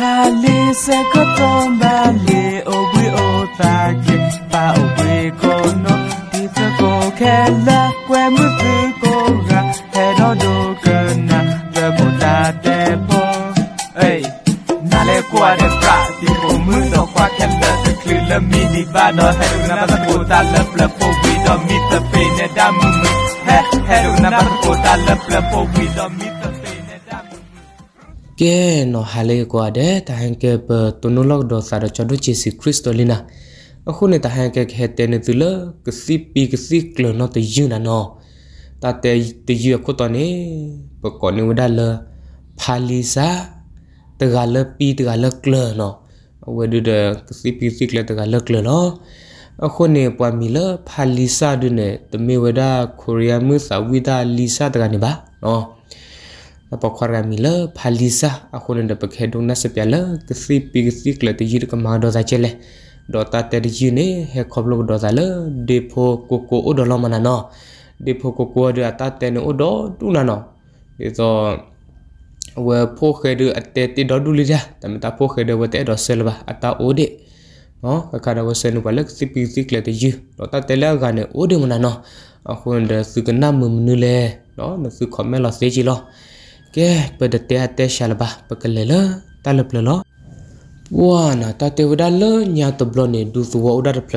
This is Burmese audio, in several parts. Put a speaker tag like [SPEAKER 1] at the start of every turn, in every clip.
[SPEAKER 1] ha li se ko tomba le o gwe o ta ke pa o gwe ko no ti ta ko ke la kwe mu pu ko ga he do do ke na de bo ta te po ei na le kwa de pra ti ko mu no kwa ke la se klu la ba no he do na ba ko ta la pla po wi do mi ta pe ne da mu he he do na ba ko ta la pla po wi do mi ကဲနော်ဟာလေကွာတဲ့တဟန်ကဲပတနုလောက်ဒေါ်စာချဒုချီစီခရစ်တိုလီနာအခုနေတဟန်ကဲခဲတဲ့နေသူလကစီပီကစီကလနော်တယူနာနော်တတဲ့တယူခုတော်နေပကောနေဝဒါလဖာလီစာတကလပီတကလကလနော်ဝဒဒကစီပီစီကလတကလကလနော်အခုနေပွားမီလဖာလီစာဒုနေတမေဝဒါကိုရီးယားမြို့စာဝိဒါလီစာတကနေပါနော် apakara mila phalisa akhulun da pakhe dong na sepyala kisi pigisi klati jir kama do za chele do ta te ji ne he khoblo do za le depo koko o do lo mana no depo koko de ta te ne o do tu na no e zo we pho khe de atte ti do du li ja ta ta pho khe de we te do sel ba ata o de no ka da we se nu ba le kisi pigisi klati ji do ta te la ga ne o de mana no akhulun da su ka na mu nu le no na su khome lo se ji lo ကဲပဒတဲတဲရှာလဘပကလေလတလပလလဝါနာတတေဝဒလညာတဘလနေဒူသဝဒတပလ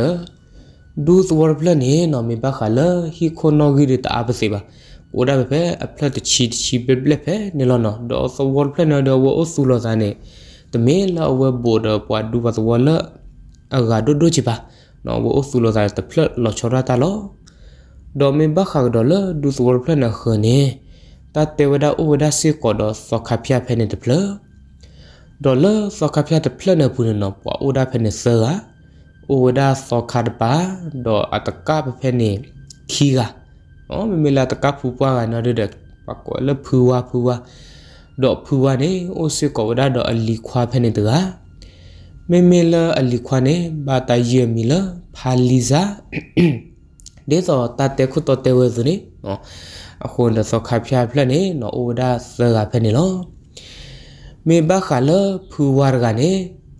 [SPEAKER 1] ဒူသဝပလနေနော်မီဘခလဟီခိုနောဂီရတအပစီပါဝဒပဲအပလတချီချီပပလက်ပဲနေလောနော်ဒေါ်သဝပလနေဒေါ်ဝအဆူလောဇာနေတမေလာဝဘောဒပွာဒူဘသဝလအဂါဒိုဒိုချီပါနော်ဝအဆူလောဇာတပလလောချောရတာလောဒေါ်မီဘခါဒေါ်လဒူသဝပလနေခနေတာတေဝဒဥဝဒစီကောဒသောခဖျားဖဲနေတပလဒေါ်လာသောခဖျားတပလနေပူနေနော်ပွာဥဒါဖဲနေဆာဥဝဒသောခတ်ပါဒေါ်အတကဖဲနေခီကနော်မမေလာတကဖူပွားကနော်တဲ့ပကောလဖူဝါဖူဝါဒေါ်ဖူဝါနေဥစီကောဒဒေါ်အလီခွာဖဲနေတကမေမေလာအလီခွာနေဘာတယေမီလာဖာလီဇာဒေသောတတေခုတတေဝဇနေနော်အခုလစခါဖျားဖလက်နေနော်အိုဒါစကဖနေလောမေဘခါလဖူဝါရကနေ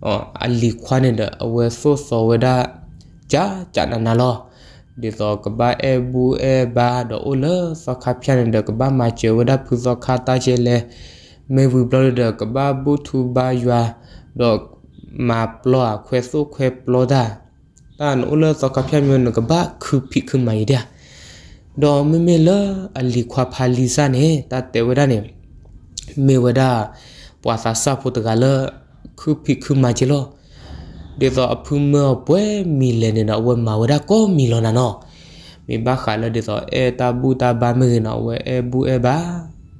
[SPEAKER 1] အော်အလီခွာနေတဲ့အဝဲဆိုဆောဝဒါဂျာဂျာနာနာလောဒီတော့ကဘာအဘူအဘာဒိုလစခါဖျားနေတဲ့ကဘာမချေဝဒါဖူစခါတာချေလေမေဝီဘလော့ဒကဘာဘူသူဘာယွာတော့မာပလောခွဲဆိုခွဲပလောဒါတန်အိုလစခါဖျားမျိုးကဘာခုဖိခမိုင်တဲ့ดอมเมลอลิควาพาลิซาเนตาเตวดาเนเมวดาปวาซาซาพุตกาลคือพิคือมาจิโลเดี๋ยวอพุเมื่อป่วยมีเลนเนาะเวมาวดาก็มีลอนาเนาะมีบ้าขาลเดี๋ยวเอตาบูตาบามือเนาะเวเอบูเอบา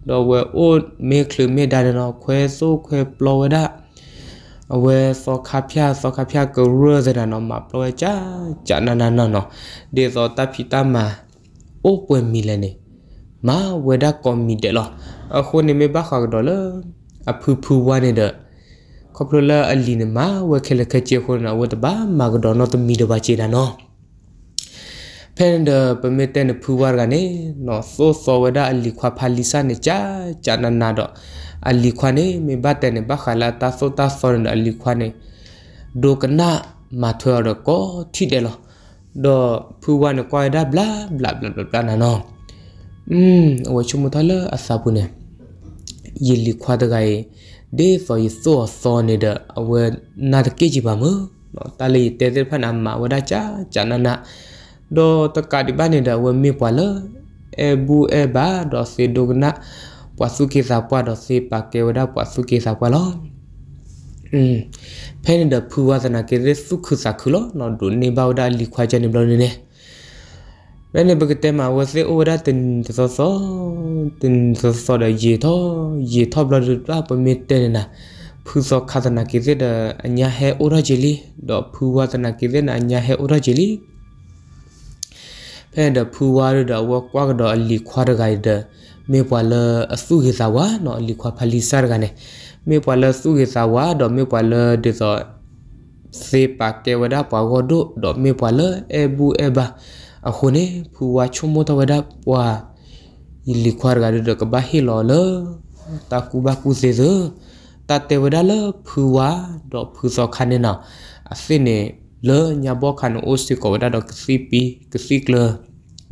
[SPEAKER 1] တော့ဝဲအိုမေခလမေဒါနော်ခွဲဆိုးခွဲပလောဝဒအဝဲစောခဖျာစောခဖျာကရရဇနာနော်မပလောချာဂျာနာနာနော်ဒေသောတဖီတမโอ้ป่วยมีเลยเนี่ยมาเวดาคอมมีเดลอคนเนี่ยไม่บ้าขากดอลอะพูพูว่าเนี่ยเด้อครอบครัวละอลีเนี่ยมาเวเคลเคเจคนนะเวตบ้ามากดอนอตมีเดบาเจดานอဖန်ဒပမေတန်ဖူဝါကနေနော်ဆိုဆိုဝဒအလီခွာဖာလီဆာနေချာချာနနာတော့အလီခွာနေမေဘတ်တန်ဘခလာတာဆိုတာဆောရန်အလီခွာနေဒိုကနာမထွေရကောထိတယ်လောတော့ဖူဝါနကွာဒါဘလာဘလာဘလာဘလာနာနော်อืมဝချုမထလာအစာပုနေယလီခွာဒဂိုင်ဒေဖိုယသောသောနေဒအဝနာတကေကြည့်ပါမနော်တလီတဲတဲဖနာမဝဒါချာဂျာနနာတော့တကတိပါနေဒဝမေပွာလအဘူအဘာတော့စေဒုဂနာပွာစုကေစာပွာတော့စေပါကေဝဒါပွာစုကေစာပွာလောอืมဖဲနေတဖူဝသနာကေရစုခုစခုလောနော်ဒုနေဘောက်ဒါလီခွာချနေဘလောနေနေဘယ်နေပကတဲမှာဝစေအိုဒါတင်သောသောတင်သောသောဒါရေသောရေသောဘလောဒါပမေတဲနေနာဖူသောခသနာကေရတဲ့အညာဟဲအိုရဂျီလီတော့ဖူဝသနာကေရနာအညာဟဲအိုရဂျီလီဖဲတဲ့ဖူဝါရတော့ဝကွာကတော့အလီခွာရဂိုင်တဲ့မေပွာလအစုခေစာဝါနော်အလီခွာဖလီဆာရကနေမေပွာလစုကေစာဝါဒေါ်မေပွာလဒေဇောစေပါကေဝဒါပွာဂိုဒိုဒေါ်မေပွာလအဘူအဘာအခုနေဖူဝါချုံမတဝဒါပွာဤလီခွာရဒကဘာဟီလောလတာကူဘာကူစေဇတတေဝဒါလဖူဝါဒေါ်ဖူစောခနေနာအစင်းနေလေညာဘောခန်အိုစီကိုဝဒါဒေါ်ကစီပီကစီကလ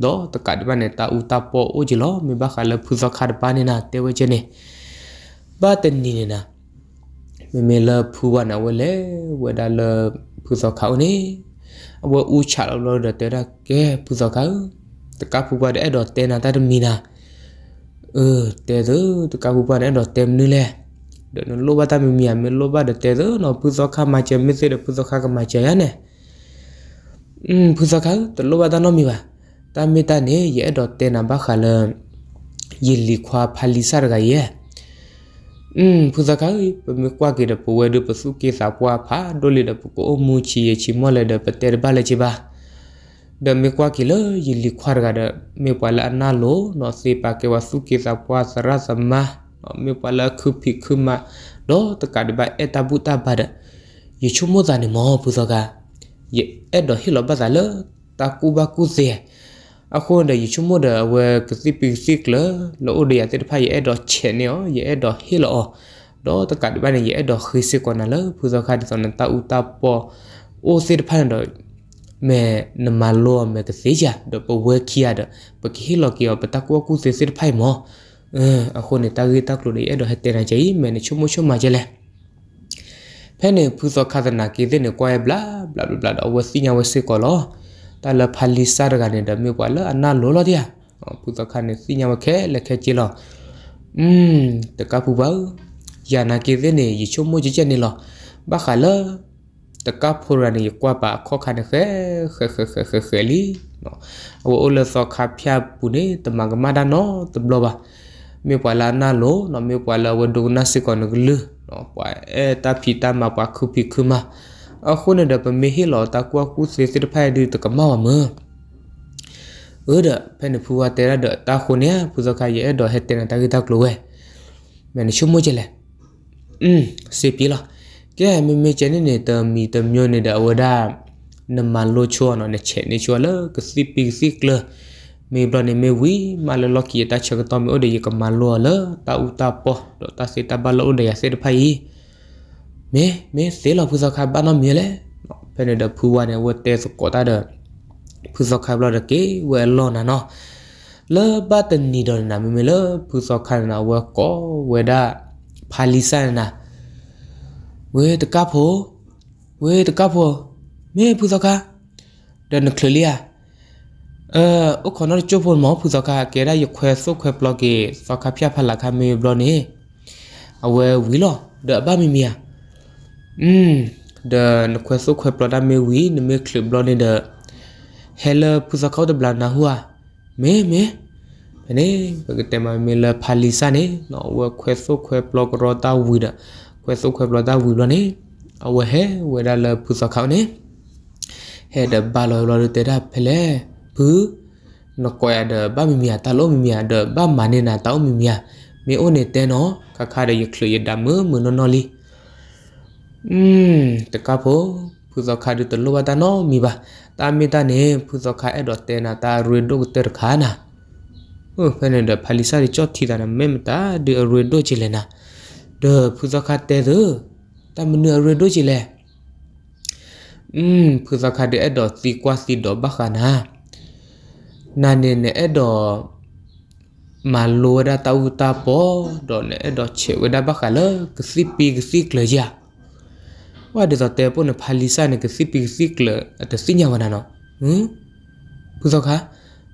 [SPEAKER 1] ဒေါ်တကတ်ဘနတာဥတာပေါ်အိုဂျီလောမေဘခါလဖူစောခါဒပနေနာတေဝဂျေနေဘာတန်နီနေနာမေမေလဖူဝနာဝလေဝဒါလဖူစောခေါနေအဝဦးချလောက်လို့တဲ့တာကဲဖူစောခေါတကဖူပါတဲ့တော့တဲနာတမီနာเออแต่เด้อตะกากูปานเด้อเต็มนี่แหละเดี๋ยวโลบะตะมีมีอ่ะเมโลบะเด้อแต่เด้อเนาะปุซอคามาเจมิเซเด้อปุซอคากามาเจยะเนี่ยอืมปุซอคาตะโลบะตะเนาะมีบาตะเมตะเนี่ยเยเด้อเตนะบะคาละยิลีควาพาลิซะระกะเย Mm, kuzakari pamekuwa gida puwedu pasuki sapwa pa dole da puko omu chiye chimole da pater bala chiba. Da mekuwa kila yili kwarga da mepala analo no sepa kewa suki sapwa sarasa ma no mepala kupi kuma do takadiba etabuta bada. Ye chumo zani mo puzaka. Ye edo hilo bazala takuba kuzea. အခုန်ဒယချမဒဝကစီပီစစ်လလောဒရတဲ့ဖိုင်ရဲ့ဒေါ်ချေနီယောရဲ့ဒေါ်ဟီလောဒေါ်တကတ်ဘန်ရဲ့ဒေါ်ခီစစ်ကောနလဖူဇခါဒီစနတာဥတာပေါ်အိုစစ်ဖန်တော့မဲနမလောမဲကစီချာဒပဝဲခီယာဒပကီလောကီယောပတကွာကူစစ်စစ်ဖိုင်မောအခုနေတာဂီတက်လို့လေအဲ့တော့ဟတဲ့နေချီမဲနချုံမချုံမကြလဲဖဲနေဖူဇခါဒနာကီတဲ့နေကွာဘလာဘလာဘလာတော့ဝစီညာဝစီကောလောတာလဖလီစာရကနေတမျိုးပါလအနာလောလောတရားပုတခါနေစီညာမခဲလက်ခဲကြည့်လောอืมတကပူပါယာနာကေဒနေရချုံမကြည့်ချက်နေလောဘခါလတကပူရနေကွာပါခေါခါနေခဲခဲခဲခဲခဲလီနော်အဝအိုလသောခါဖျားပူနေတမကမဒါနော်တဘလပါမြေပွာလာနာလောနော်မြေပွာလာဝဒုနာစိကောနဂလနော်ပွာအဲတာဖီတာမပွာခုဖီခုမာအခုနဒပမေဟီလောတကွာကုစေစစ်ဖိုင်ဒီတကမောမအဒဖန်ဖူဝတဲရဒတာခုနေပူဇခရဲ့ဒဟက်တဲနတကတကလိုဝဲမန်ရှုမကြလဲอืมစေပြီလားကဲမေမေချန်နေနေတမီတမျိုးနေတဲ့အဝဒနမလိုချောနော်နေချေနေချောလကစီပီစီကလမေဘလနေမေဝီမလလကီတာချကတမအိုဒေကမလောလတာဥတာပေါ်တာစေတာဘလောဒေရစေဖိုင်မင်းမင်းစေလောက်ဖူစောက်ခါဘာနော်မြဲလဲဖဲနေတဖူဝါနေဝတဲစကောတာတဲ့ဖူစောက်ခါဘလော့တကေဝဲလောနာနော်လဘတ်တနီဒိုနာမမလဖူစောက်ခါနာဝဲကောဝဲဒါဖာလီဆန်နာဝဲတကဖို့ဝဲတကဖို့မင်းဖူစောက်ခါဒန်ကလလီယာအဲဥခနော်ချိုဖို့မဖူစောက်ခါကေရာရခွဲဆုခွဲဘလော့ကေစောက်ခါဖျက်ဖလာခါမေဘလော့နေအဝဲဝီလောဒဘမီမီယာอืม the the quest so quest product me we the me clip blood in the hello pusa kau the blana hua me me နေပကတမမေလဖာလီစာနေနော်ဝခွဲဆုခွဲဘလော့ရောတာဝီဒခွဲဆုခွဲဘလော့တာဝီလနေအဝဟဲဝဒါလပူစခေါနေဟဲဒဘာလောလောတေတာဖလဲဘူးနကွဲဒဘာမီမီယာတလုံးမီမီယာဒဘာမနေနာတောင်းမီမီယာမေအိုနေတဲနော်ခခရရခလရဒမမနနော်လီอืมตะกะโพผู้สอคาดูตลอวตานอมีบาตามิตาเนผู้สอคาเอดอเตนาตารุโดเตรคานาโอ้เฟนเดพาลิซาริจอทีดานะเมมตาเดรุโดจิเลนาเดผู้สอคาเตเดตามเนรุโดจิเลอืมผู้สอคาเดเอดอซีกวาซีดอบาคานาနာနေနဲ့အဲ့တော့မလိုရတာဥတာပေါ်တော့နဲ့အဲ့တော့ချေဝဒဘခလကစီပီကစီကလကြว่าเดี๋ยวเตะปุ่นพาลิซ่าเนี่ยก็สิปีสิกเลยแต่สิญญาวันนั้นเนาะอืมผู้สาวคะ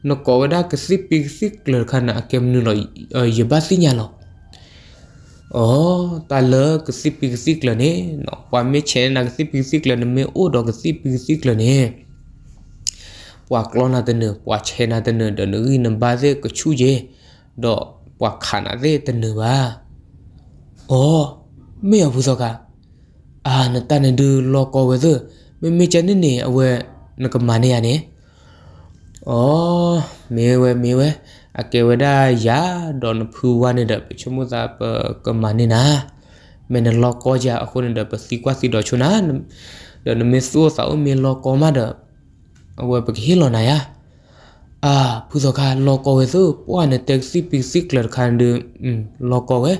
[SPEAKER 1] นกกวดากสิปีสิกเลยขนาดเกมนึงเลยเอออย่าบ้าสิญญาหรอกอ๋อตาเลิกกสิปีสิกเลยเนี่ยเนาะว่าไม่เช่นนักสิปีสิกเลยเนี่ยไม่โอ้ดอกกสิปีสิกเลยเนี่ยပွာကလောနာတနပွာချေနာတနဒနရီနံပါစေကချူရေတော့ပွာခါနာတဲ့တနပါအော်မေရဘူးစောကအာနတန်ဒူလောကောဝဲသမေမေချန်နေနေအဝဲနကမနေရနေဩမေဝဲမေဝဲအကေဝဒယာဒွန်ဖူဝါနေတဲ့ပချမသာပကမနေနာမင်းလောကောကြအခုနေတဲ့ပစီကွာစီတော်ချွနာဒွန်မေဆူဆောင်းမင်းလောကောမတဲ့အဝဲပခေလောနာယာအာဖူဇောခါလောကောဝဲဆိုပွားနေတက်စီပီစီကလခန်ဒူလောကောဝဲ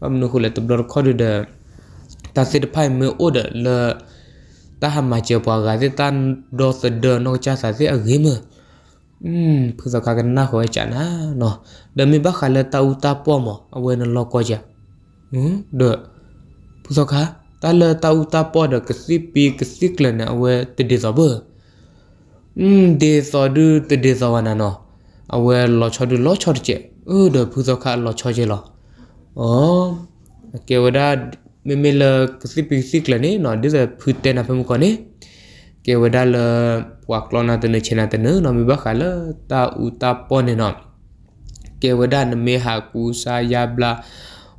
[SPEAKER 1] မမနုခုလက်တဘလခေါ်ဒူတဲ့ ta se phai me order le ta ha ma che pa ga ta do se de no cha sa se a ge me um phu sa ka na ho cha na no de mi ba kha le ta u ta po mo a we na lo ko ja hm de phu sa ka ta le ta u ta po de ke si pi ke si kle na we te de sa ba um de sa du te de sa wa na no a we lo cho du lo cho che เออเดี๋ยวผู้สกาลอชอเจลออ๋อเกวดาမေမေလကစီပီစီကလနေနော်ဒီဇဖူတဲနာဖမကနေကေဝဒါလပွာကလနာတနေချနာတနေနော်မေဘခါလတာဥတာပေါ်နေနော်ကေဝဒါနမေဟာကူစာယဘလာ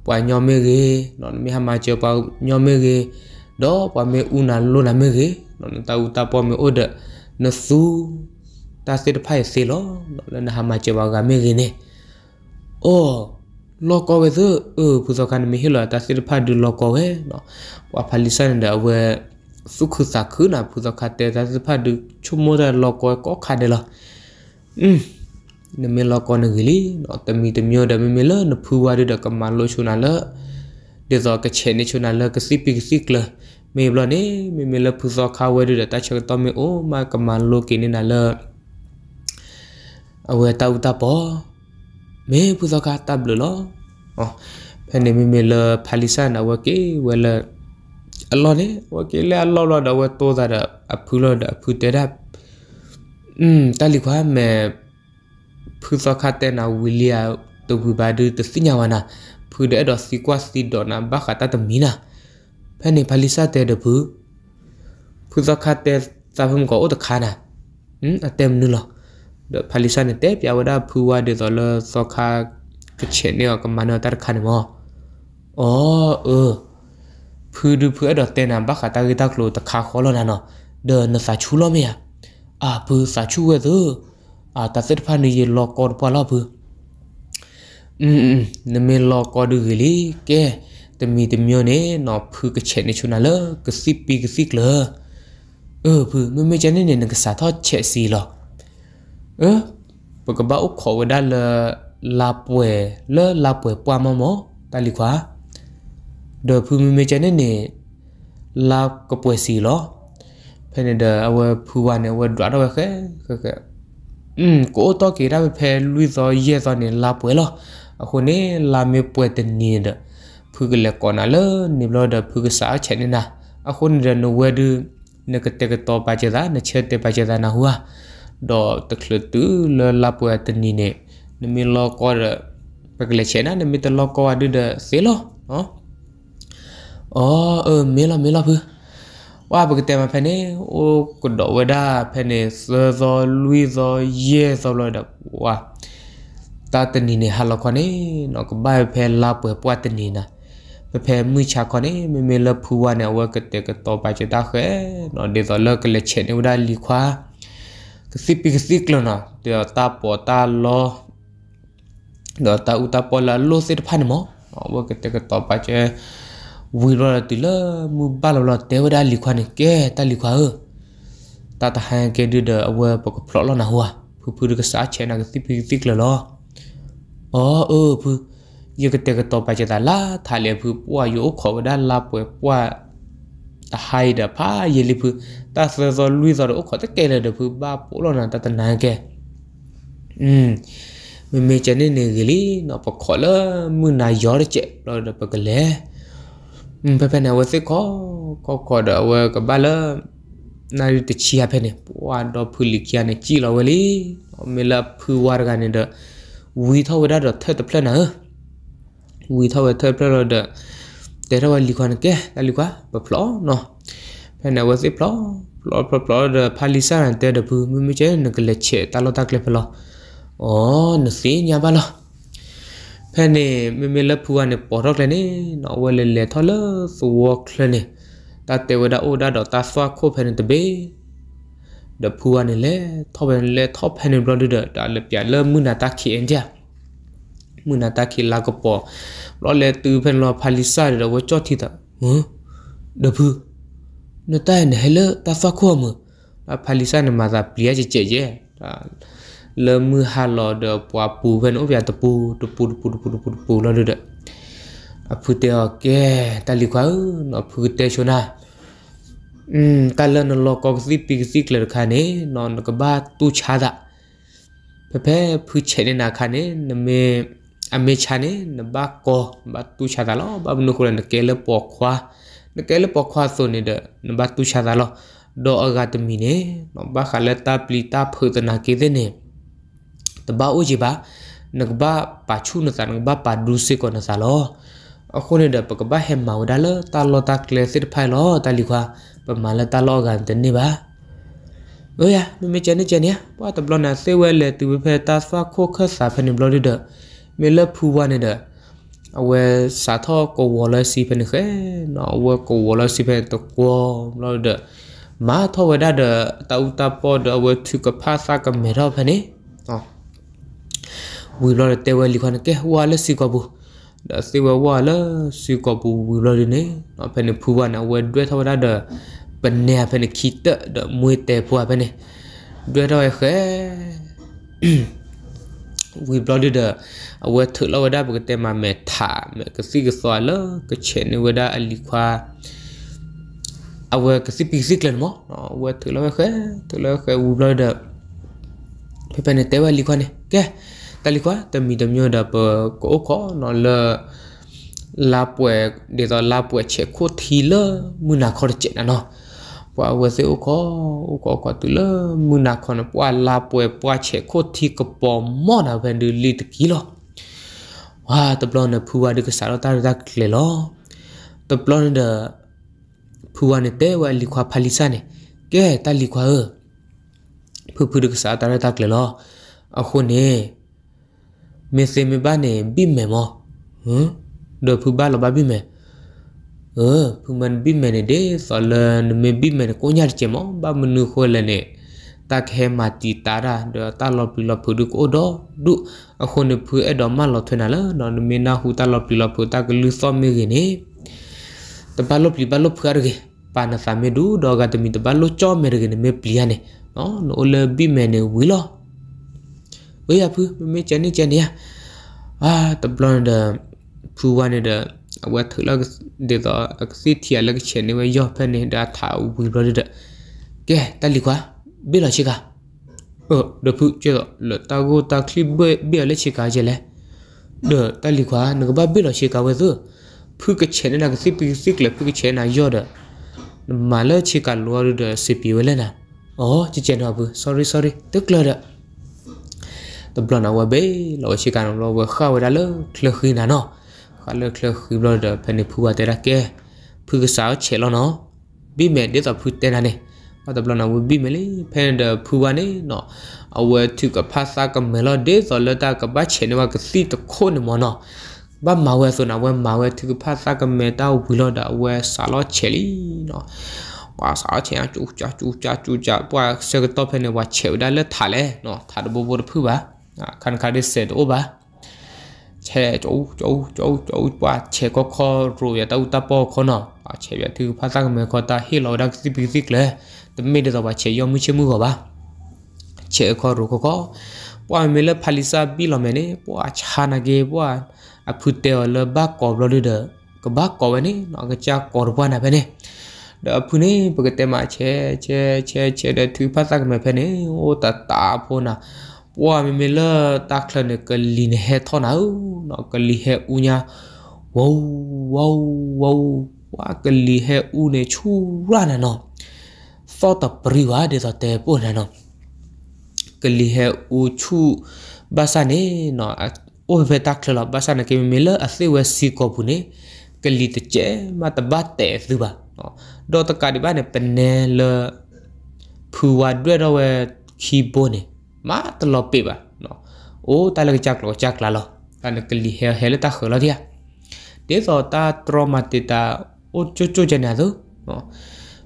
[SPEAKER 1] ပွာညောမေရေနော်မေဟာမချေပွာညောမေရေတော့ပွာမေဥနာလိုနာမေရေနော်တာဥတာပေါ်မေအိုဒနဆူတာစစ်ဖိုင်စီလောနော်လနဟာမချေပွာကမေရေနေအော်လောကောဝဲသူအပူဇောကန်မီဟီလာတာစစ်ဖာဒူလောကောဝဲနော်ဝါဖာလီဆန်ဒါဝဲစုခုစာခုနာပူဇောခတ်တဲ့စစ်ဖာဒူချုံမောဒါလောကောကောခါဒဲလာอืมနမေလောကောနဂီလီနော်တမီတမျိုးဒါမေမေလနဖူဝါဒဒကမန်လိုချူနာလဒေဇောကချေနေချူနာလကစီပီစီကလမေဘလနေမေမေလဖူဇောခါဝဲဒဒတချေတော့မေအိုမကမန်လိုကိနေနာလအဝဲတောက်တာပေါ်မေပုဇကတပ်လို့လောအော်ဖနေမီမီလဖာလီဆန်အဝကေဝဲလအလော်လေဝကေလေအလော်လော်တော့ဝဲတိုးတာအဖူလော်တော့အဖူတဲတာอืมတလီခွာမေပုဇကတဲ့နာဝီလီယာတူဘူဘာဒူတစညာဝနာဖူတဲ့တော့စီကွာစီဒေါ်နာဘခတာတမီနာဖနေဖာလီဆတဲ့တဘူးပုဇကတဲ့သဘုံကိုအတခါနာဟင်အတမ်နူလော်ဖလီဆန်တဲ့ပြဝဒဖူဝဒေတော်လသောခါကချေနေကမနတခန်မောအော်အဖူဒူဖူအဒတဲနံဘခတာဂီတာကလိုတခါခေါ်လနာနော်ဒေနစာချူလောမေယအာဖူစာချူဝဲသူအာတသက်ဖာနေရလောကောပလာဖူอืมနမေလောကောဒူဂီလီကဲတမီတမျိုးနဲ့နော်ဖူကချေနေချူနာလကစီပီကစီကလเออพือมันไม่จะเนี่ยนึกษาทอดเฉสีหรอเออปกบ้าอุขอวดาเลลาป่วยเลลาป่วยปวามมอตาลิขวาโดยพูมิเมจเนเนลาก็ป่วยสีลอเพนเดอเอาพูวานเอาดรอดเอาแค่แค่อืมกูตอกีได้เพลุยซอเยซอเนลาป่วยลอคนนี้ลาเมป่วยแต่เนเดพูกเลก่อนนะเลนิบลอเดพูกสาวเชนนะอคนเดนเวดนกเตกตอปาเจดานเชเตปาเจดานะหัวဒေါ်တခလတူလလပွေတနီနေနမီလောကောရပကလေချေနာနမီတလောကောဒဒစေလောနော်အော်အမေလာမေလာဖူဝါပကတေမဖနေအိုကဒဝဒါဖနေစေဇောလူဇောယေဇောလောဒဝါတာတနီနေဟာလခနေနောကဘိုင်ဖဲလာပွေပွားတနီနာပဖဲမွချခနေမေမေလဖူဝါနေဝကတေကတောပါချတာခဲနော်ဒေဇောလကလေချေနေဝဒါလီခွာกสิปิกสิกลนะเดี๋ยวตาปอตาลอเดี๋ยวตาอุตาปอลาลอสร็พันมอ้อว่าก็จะก็ต่อไปจะวิรอติลมุบาลรอเรเทวดาลิขวานี่แกตาลิขวาเออตาตาหางแกดือเดอเอาไว้ปกพลอแล้นะหัวพูพูดูกษาเชนักสิปิกสิกลนะอ๋อเออพูยังก็เตะก็ต่อไปจะตาละท่าเลยพูว่าอยู่ขอได้ลาป่วยว่าตาไฮเดพาเยลิพือตาเซอร์ลุยซอร์โอขอตะเกลเดพือบ้าปุโลนันตาตนานแกอืมมันมีจะนี่เนกลีนอปะขอละมือนายยอดเจ็บเราเดปะกะเลอืมเปเป็นเอาสิขอขอขอเดเวกับบ้าละนาริตชียเพเนี่ยว่าดอพืลิกยาเนี่ยจีเราเวลีเมลาพืวารกันเนี่ยเดวีเท่าเวดาเดเทตเพลนะวีเท่าเวเทตเพลเดแต่ถ้าว่าลิควันแกแต่ลิควาบพลอเนาะแผ่นเอาสิพลอพลอพลอพลอเดพาลิซาแต่เดบูมิมิเจนกเลเชตาลอตากเลพลออ๋อนสิญาบาลอဖဲနေမေမေလဖူကနေပေါ်တော့လည်းနေနော်ဝဲလေလေထော်လို့သွားခလနေတတေဝဒအိုဒါတော့တဖာခုဖဲနေတပေဒဖူကနေလေထော်ပဲလေထော်ဖဲနေဘလော့ဒတာလေပြလဲမူနာတာခီအင်ဂျာมือนาตาคิลากปอรอเลตือเพิ่นรอพาลิซ่าเดี๋ยวว่าจอดที่ตะเออเดบือนตาเนเฮเลตาฟาคัวมือพาลิซ่าเนี่ยมาตาเปลี่ยนเจ๊เจ๊လမဟာလောဒပွားပူဘန်ဥပြတပူတပူတပူတပူတပူတပူလောတဲ့အဖူတေကဲတလီခွာနော်ဖူတေရှနာอืมကလနလောကောစီပီစီကလခါနေနော်ကဘာတူချာဒဖဖဖူချေနေနာခါနေနမေ ame chane na ba ko ba tu cha da lo ba nu ko na kele po khwa na kele po khwa so ne de na ba tu cha da lo do aga te mi ne na ba khala ta pli ta phu ta na ke de ne ta ba o ji ba na ba pa chu na ta na ba pa du se ko na sa lo အခုနေတော့ပကပဟဲမောင်ဒါလတာလောတာကလစစ်ဖိုင်လောတာလီခွာပမာလတာလောကန်တနေပါအိုးရမမေချန်နေချန်ရပွားတဘလနာစေဝဲလေသူဖဲတာစဖာခိုခဆာဖနေဘလော်ဒီဒမလဖူဝနေတဲ့အဝဲစာထောကိုဝလစီပနခဲနော်ဝကိုဝလစီပန်တကောမလို့တဲ့မာထောဝဒတဲ့တာဥတပေါ်တဲ့ဝသူကဖာစာကမေရောဖနေနော်ဝီလော်တဲဝဲလီခနကဲဝါလစီကဘူးဒါစီဝဝါလစီကဘူးဝီလော်ဒီနေနော်ဖနေဖူဝနာဝဲတွဲထောဝဒတဲ့ပနေဖနေခိတတဲ့မွေတဲဖူဝဖနေတွဲတော့ခဲ we blooded the we thuk lo da bu te ma me tha me ka si ka so la ka che ni we da ali khwa awe ka si pi si klen mo we thuk lo khe thuk lo khe we blooded pe pe ne te wa li khwa ne ke ta li khwa ta mi da myo da pa ko ko no la la pwe de da la pwe che kho thi la mu na khor che na no ပွာဝစေဥခောဥခောကတူလမူနာခနပွာလာပွဲပွာချေခိုတီကပေါ်မောနာဗန်ဒူလီတကီလောဝါတပလောနဖူဝါဒကစာရတာရကလေလောတပလောနဒဖူဝါနတဲဝါလီခွာဖလီဆာနေကဲတလီခွာဖူဖူဒကစာတာရတာကလေလောအခုနေမေစေမဘနဲ့ဘိမေမောဟမ်ဒဖူဘာလဘဘိမေเออพูมันบิมันเดสอลนเมบิมันกูญาติเจมอบามันนูโคลเนตักเฮมาติตาราเดตาลอปิลอพุดุกโอดอดุอคนเพือเอดอมาลอทนาลนอนเมนาฮูตาลอปิลอพุตากลือซอมเมเกเนตบาลอปิบาลอพุกเกปานาซาเมดูดอกาตมิตบาลอจอเมเกเนเมปลียาเนနော်နိုလဘီမဲနေဝီလောဝေးရဖူးမမေချန်နေချန်နေအာတဘလန်ဒဖူဝါနေဒဝတ်ထလကဒေတာအကစီတီအလကချေနေဝယောဖနေဒါသာဘူးရဒကဲတလီကွာဘေလရှိကဟုတ်ဒဖုကျတော့လတာကိုတာခလစ်ဘေဘေလရှိကကြလေဒတလီကွာငကဘဘေလရှိကဝဲဆိုဖုကချေနေနကစီပီစစ်လဖုကချေနာယောဒမလချီကလောရဒစီပီဝဲလနာအော်ချစ်ချင်တော့ဘူး sorry sorry တက်လာတော့တဘလနာဝဘေလောရှိကနော်လောခါဝဲလာလခလခိနာနော်ပါလခလခီဘလဒဖနေဖူဝတရကေဖူကဆာချေလနောဘီမဲဒေတာဖူတနာနေဘာတဘလနာဝဘီမဲလေဖန်ဒဖူဝနေနော်အဝဲသူကဖာစာကမဲလဒေဇလတာကဘချေနဝကစီတခိုနမနောဘာမဝဲဆိုနာဝဲမဝဲသူကဖာစာကမဲတာဝူလဒအဝဲဆာလချေလီနော်ဝါစာချေအချူချာချူချာချူချာပွာစကတော့ဖနေဝချေဒါလေထာလေနော်ထာဘဘဘဖူပါခန်ခါဒစ်ဆက်အိုပါ che chỗ chỗ chỗ chỗ qua che có kho rồi ya tao ta po kho nọ à che ya thứ phát ra mình kho ta hi lo đang xí bị xích lệ tụi mình được bà che yo mới che mua bà che kho rồi kho kho qua mình là palisa bi lo mình ấy qua cha na ge qua à phụ tế ở là ba cọp lo đi đó cái ba cọp này nó cái cha cọp qua này bên này đó phụ này bữa cái tema che che che che để thứ phát ra mình bên này ô ta ta po na ဝါမီမီလာတာခလနကလီနဟဲထောနာူနော်ကလီဟဲဦးညာဝေါဝေါဝေါဝါကလီဟဲဦးနေချူရနာနော်သောတပရိဝါဒေသတဲ့ပို့နာနော်ကလီဟဲဦးချူဘာစနေနော်အိုဖေတာခလဘာစနေကေမီလာအသေဝစီကောဘူးနေကလီတကျဲမတဘတ်တဲ့သူပါနော်ဒေါ်တကာဒီပါနေပနဲလဖူဝါဒွဲတော့ဝဲခီဘိုးနေมาตลอดไปบ่เนาะโอ้ตาลกจักลอจักลาลออันกลีเฮเฮลตาขอลอเดียเดซอตาตรอมาติตาโอจุจุเจนะซุเนาะ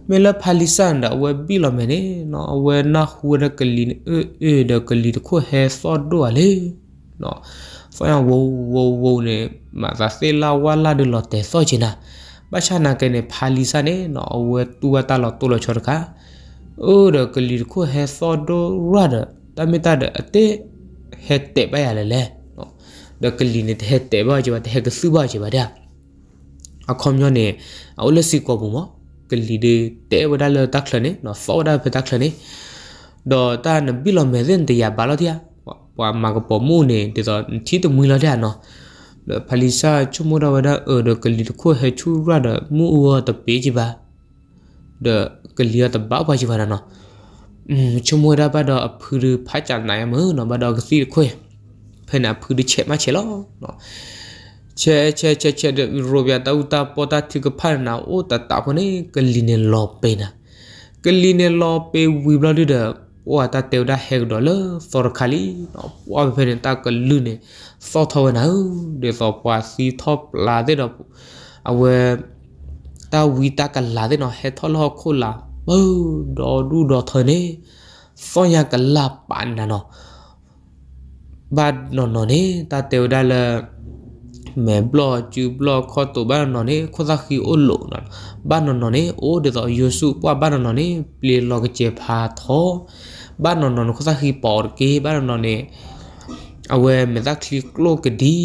[SPEAKER 1] เมลพาลิซันดาเวบิลอเมเนเนาะเวนาฮูระกลีเอเอดกลีตะโคเฮซอดัวเลเนาะซอยโวโวโวเนมาซาเซลาวาลาดุลอเตซอจินาဘာချနာကနေဖာလီစနေနော်အဝဲတူဝတာလောတူလောချောတကာအိုးရကလီကိုဟဲဆော်ဒိုရဒတမတအတေဟက်တေပါရလေလေနော်ဒကလီနေဟက်တေပါချပါဟက်ကစုပါချပါဒါအခွန်မျိုးနေအုလစီကောဘူးမကလီဒေတေဝဒါလတခလနေနော်ဖောဒါဖတခလနေဒေါ်တာနဘီလိုမဲဇင်တရဘာလို့တရားပွာမာကပေါ်မှုနေဒီတော့ချီတမူလာတဲ့နော်ဖလီစာချုံမတော်ဝဒအဒကလီတခုဟဲချူရဒမူဝတပေးချပါဒကလီရတဘာပါချပါနော်อืมชมวยราบดอพือพระจันไหนมือเนาะบดอกสีคุยเพื่อนอ่ะพือเฉะมาเฉะล้อเนาะเชเชเชเชเดโรเบียตาอุตาปอตาทิกพานาโอตาตาพนี่กลินเนลอเปนะกลินเนลอเปวิบลาดิเดโอตาเตวดาเฮกดอลเลอร์สอร์คาลีเนาะว่าเพื่อนตากลืนเนี่ยสอทวนะเดี๋ยวสอปวาซีท็อปลาเดดอเอาเวตาวีตากลาเดเนาะเฮทอลฮอคุลาမောဒေါ်ဒူဒေါ်ထော်နေဖော်ရကလာပန်နော်ဘာနော်နော်နေတာတေဒါလာမဲဘလော့ကျူဘလော့ခေါ်တော့ဘာနော်နေခေါ်သခီအိုလို့နော်ဘာနော်နော်နေအိုဒေတော့ယူစုပွားဘာနော်နော်နေပလေလော့ကချေဖာသောဘာနော်နော်ခေါ်သခီပေါ်ကေဘာနော်နော်နေအဝဲမသခီကလော့ကဒီ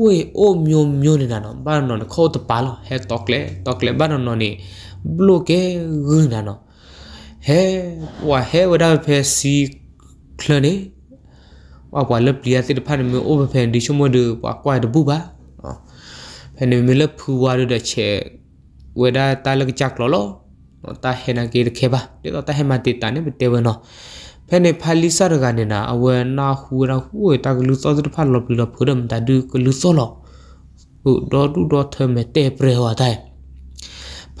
[SPEAKER 1] ဝေအိုမျိုးမျိုးနေတာနော်ဘာနော်ခေါ်တော့ပါလောဟဲတော့ကလေတော့ကလေဘာနော်နော်နေဘလိုကဲဂင်းနာနော်ဟဲဝါဟဲဝဒါဖဲစီခလနေဝါပွာလပလီယာစစ်ဖန်မေအိုဘဖန်ဒီရှမဒပွာကွာဒဘူပါဖန်မေလဖူဝါရတဲ့ချေဝဒါတာလကချကလောလောတာဟဲနာကေခဲပါတေတော့တာဟဲမတေတာနေတေဝနော်ဖဲနေဖာလီဆာရကနေနာအဝဲနာဟူရာဟူတာကလူစောစဖတ်လောပလီလောဖူရမ်တာဒူကလူစောလောဟူဒေါ်ဒူဒေါ်သမဲတေပရေဝါတိုင်း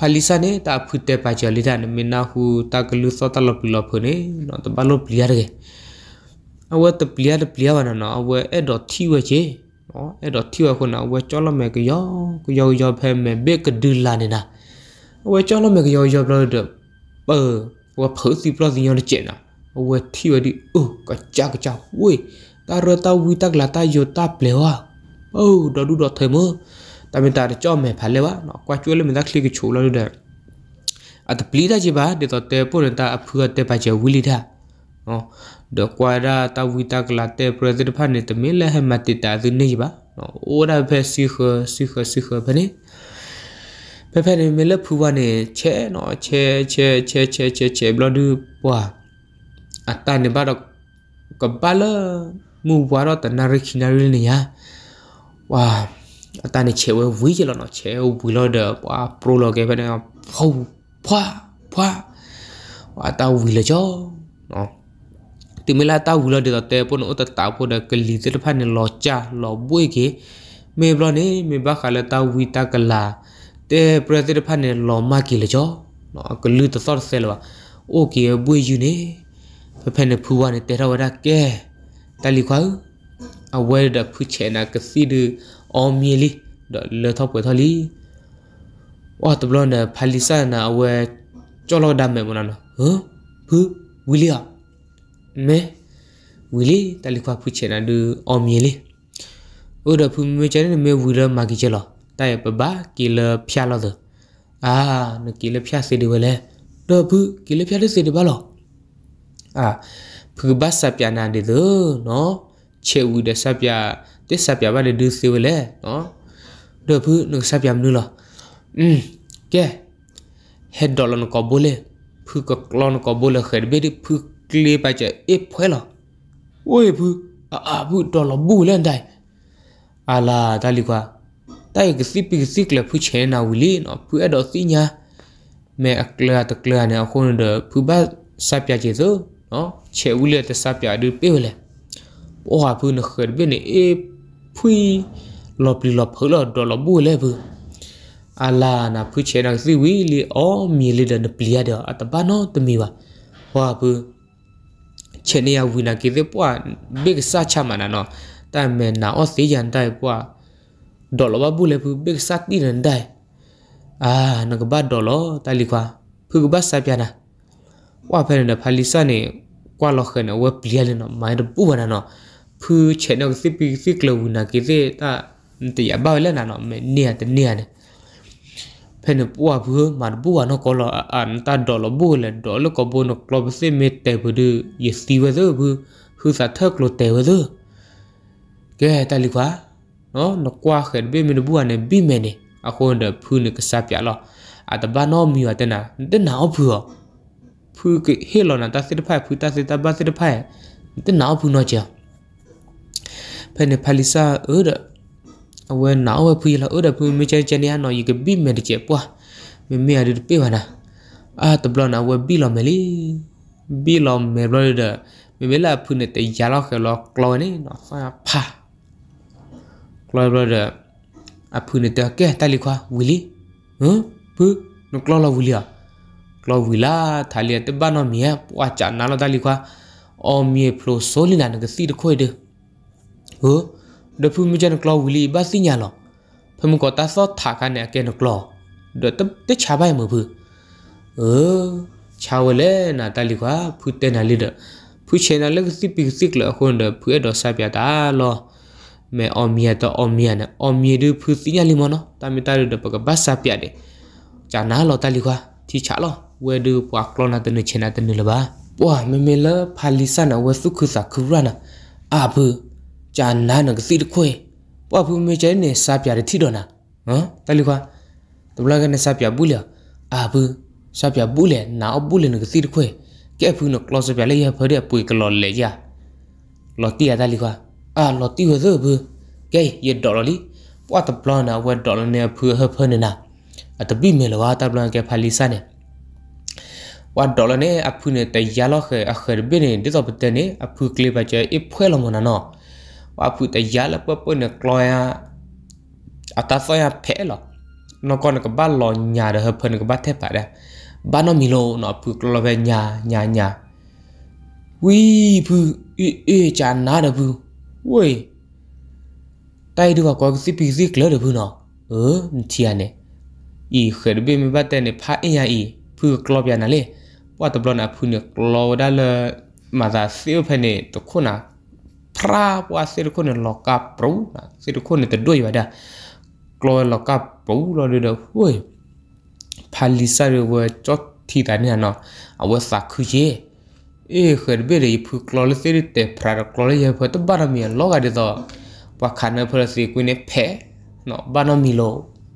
[SPEAKER 1] ဖာလီဆာနေတာဖုတေပါချလီဒန်မင်နာဟူတာကလူသောတလပလဖုနေနော်တဘလပလီရကေအဝတ်တပလီရပလီရဝနနော်အဝတ်အဲ့တော့ ठी ဝဲချေနော်အဲ့တော့ ठी ဝဲခုနအဝတ်ကြောလမဲကယောကယောယောဖဲမဲဘေကဒူလာနေနာအဝတ်ကြောလမဲကယောယောဘလဒပဝဖုစီပလစီယောကျင်နာအဝတ် ठी ဝဲဒီအိုးကကြကကြဝေးတာရတာဝီတက်လာတာယောတာပလေဝအိုးဒဒူဒထေမောတာမီတာကြော့မယ်ဖလဲဝါနော်ကွာကျွေးလို့မသာခလီကချိုလာလို့တဲ့အတပလီတာချေပါဒေတော့တေပိုရတာအဖူကတေပါချေဝီလီတာနော်ဒကွာရာတာဝီတာကလာတေပရဇစ်ဖာနေတမီလဲဟမတီတာဇူနေပါနော်အိုရာဖဲစီခစီခစီခဘနေဖဖနေမလဲဖူဝနေချဲနော်ချဲချဲချဲချဲချဲချဲဘလဒူပွာအတန်နေပါတော့ကပါလမူဘွားတော့တနာရခိနာရနေရဝါအတန်နဲ့ချေဝဲဝီးကြလို့နော်ချေဝီလို့တော့ပွာပရိုလော့ကေဖက်နော်ဟောဖွာဖွာအတာဝီလကြောနော်တိမလာတာဝီလို့တော့တဲပေါ်နော်တတာပေါ်တော့ကလီစဖက်နဲ့လောချာလောဘွေကေမေဘလနဲ့မေဘခလာတာဝီတာကလာတဲပရတိဖက်နဲ့လောမကီလကြောနော်ကလူတဆော့ဆဲလောโอเคဘွေယူနေဖဖက်နဲ့ဖူဝနဲ့တဲတော်ရကဲတလီခွာအဝဲဒဖူချေနာကစီဒူအော်မီလီလေထောက်ပွဲထော်လီဝါတဘလန်ဖလီဆာနာအဝဲကြော်လောက်ဒါမဲမနော်ဟမ်ဖူဝီလီယာမဲဝီလီတလီခွာဖူချေနာဒူအော်မီလီဥဒဖူမီချေနာမဲဝီလာမာကီချေလောတိုင်ပဘာကီလဖျာလောဒအာနကီလဖျာစီဒီဝလဲတော့ဖူကီလဖျာတဲ့စီဒီဘလောအာဖူဘတ်ဆပ်ပြနာဒီဒနော်ချေဝီဒဆပ်ပြติสับยาบ้านดื้อซิวเลยเนาะเดือพื้นหนึ่งสับยามนึงหรออืมแกเฮ็ดดอลลอนกอบุเลยพื้นก็กลอนกอบุเลยเขินเบ็ดพื้นกลีไปจะเอฟเพื่อหรอโอ้ยพื้นอ่าพื้นดอลลอนบูเล่นได้อาลาตาลิกว่าတိုက်ကစီပီစီကလဖူချေနာဝီလီနော်ဖူအဒေါ်စီညာမဲအကလာတကလာနေအခုန်ဒဖူဘတ်စပ်ပြကျေဆိုနော်ချေဝီလေတစပ်ပြဒူပေးလေဘောဟာဖူနခရဘနေအေဖီလော်ပလီလော်ဖေလော်ဒေါ်လော်ဘူလေဘူးအလာနာဖူချေနာစီဝီလီအော်မီလီဒန်ပလီယာဒေါ်အတဘာနောတမီပါဟွာဘူးချေနီယာဝီနာကေဒေပွာဘစ်ဆာချမနာနောတိုင်မဲနာအော်စီယန်တိုင်ပွာဒေါ်လော်ဘာဘူးလေဘူးဘစ်ဆာတီနန်တိုင်အာနကဘတ်ဒေါ်လော်တိုင်လီခွာဖူကဘတ်ဆာပြနာဝါဖဲနဖာလီဆာနေကွာလော်ခဲနဝပလီယာလေနောမိုင်းဘူဝနာနောคือเชนอาซิปีซิกลูนากิเซตาตียาบ้าเล่นนะเนาะเนี่ยแต่เนี่ยเนี่ยเพนปัวเพื่อมาบัวนกอลออันตาดอลบัวเลยดอลก็บันกลอบเซเมเตบดือยสีเวเซอร์เพื่อคือสัตว์เทกโลเตเวเซอร์แกตาลิกว่าเนาะนกว่าเขินเบมินบัวเนี่ยบีเมเนอะคนเดพื้นก็สับยาลออาตบ้านอมีว่ตนะเดนหนาวเพื่อพื่อเฮลอนันตาเซตไพายพือตาเสซตบ้านเซตไพยเดนหนาวพือนอเจ้าพนพลิซาเออดเวนาวพูดละเออดพูดไม่ใช่เจนียฮนอยกบบีเมดเจ็บวะไม่มีอะไรเปวนะอ่าตบลอนาวบีลอมเมลีบีลอมเมลเดอไม่เวลาพูดในแต่ยาลอกเลอกลอยนี่นอ้าผ่ากลอยบลอเดอะพูดในแต่แก่ตาลีควาวิลีฮึพูนกลอราวิลีอ่ะกลอวิลาตาลีแต่บ้านเราเมียปวจะนัาลอตาลีควาออมีพลูโซลินานก็สีดคอยเด้อဟိုဒဖူမီဂျန်ကလောဝီလီဘာစိညာလောဖမကောတာဆော့ထာကနေအကဲနကလောဒတတချဘိုင်မဘူးเออชาวเลนาตาลิกว่าพูดเตนาลิดผู้เชนาเล็กสิปิสิกละคนเดผู้เอดอซาเปียตาลอแม่ออมียตออมียนะออมียดูผู้สิญาลิมอนอตามิตาลิดปะกะบาซาเปียเดจานาลอตาลิกว่าที่ฉะลอเวดูปากลอนาตะเนเชนาตะเนละบาว้าเมเมละพาลิซานะเวสุคุสาคุรานะอาบือจานนานกสิตะควยปอพูเมเจเนซาปยาริถิดอนาဟမ်တလူခါတဘလကနေစပြဘူးလေအာဘူးစပြဘူးလေနောက်ဘူးလေငစီတခွေကဲဖူးနကလော့စပြလေရဖရပွေကလော်လေရလော်တီရတလူခါအာလော်တီဝဇဘူးကဲရဒေါ်လာလီပွားတပလနာဝက်ဒေါ်လာနေဖူးဟဖနနာအတပိမေလဝါတပလန်ကဲဖာလီဆာနေဝါဒေါ်လာနေအဖူးနေတရလောက်ခဲအခရဘင်းဒီတော့ပတနေအဖူးကလေးပါချေအဖွဲလမနာနော်ဝါဖူတရလပပနကလောယာအတဆောယာဖဲလောနကောနကဘလောညာရဟဖနကဘထဲပါဒဘာနမီလောနဖူကလောပဲညာညာညာဝီဖူအေအေချာနာရဘူးဝေးတိုက်တူကကောစီပီစီကလောရဘူးနော်เออเทียเนี่ยอีเขิดเบมีบัตเตเนี่ยพาเอียอีพือกลอบยานะเลยว่าตบลอนะพืเนี่ยกลอได้เลยมาจากซิลเพเนตะคุณนะพระว่าสิรุคนลอกับปรูนะสิรุคนแต่ด้วยว่าได้กลัวลอกับปรูเราเดือดเฮ้ยพาลิซาเรเวจดที่ตาเนี่ยเนาะเอาว่าสักคือเยเอ้เขินเบรีพูกลัวเลยสิริแต่พระกลัวเลยเพื่อต้องบารมีลอกันเดือดว่าขันเพื่อสิกุเนี่ยแพ้เนาะบารมีโล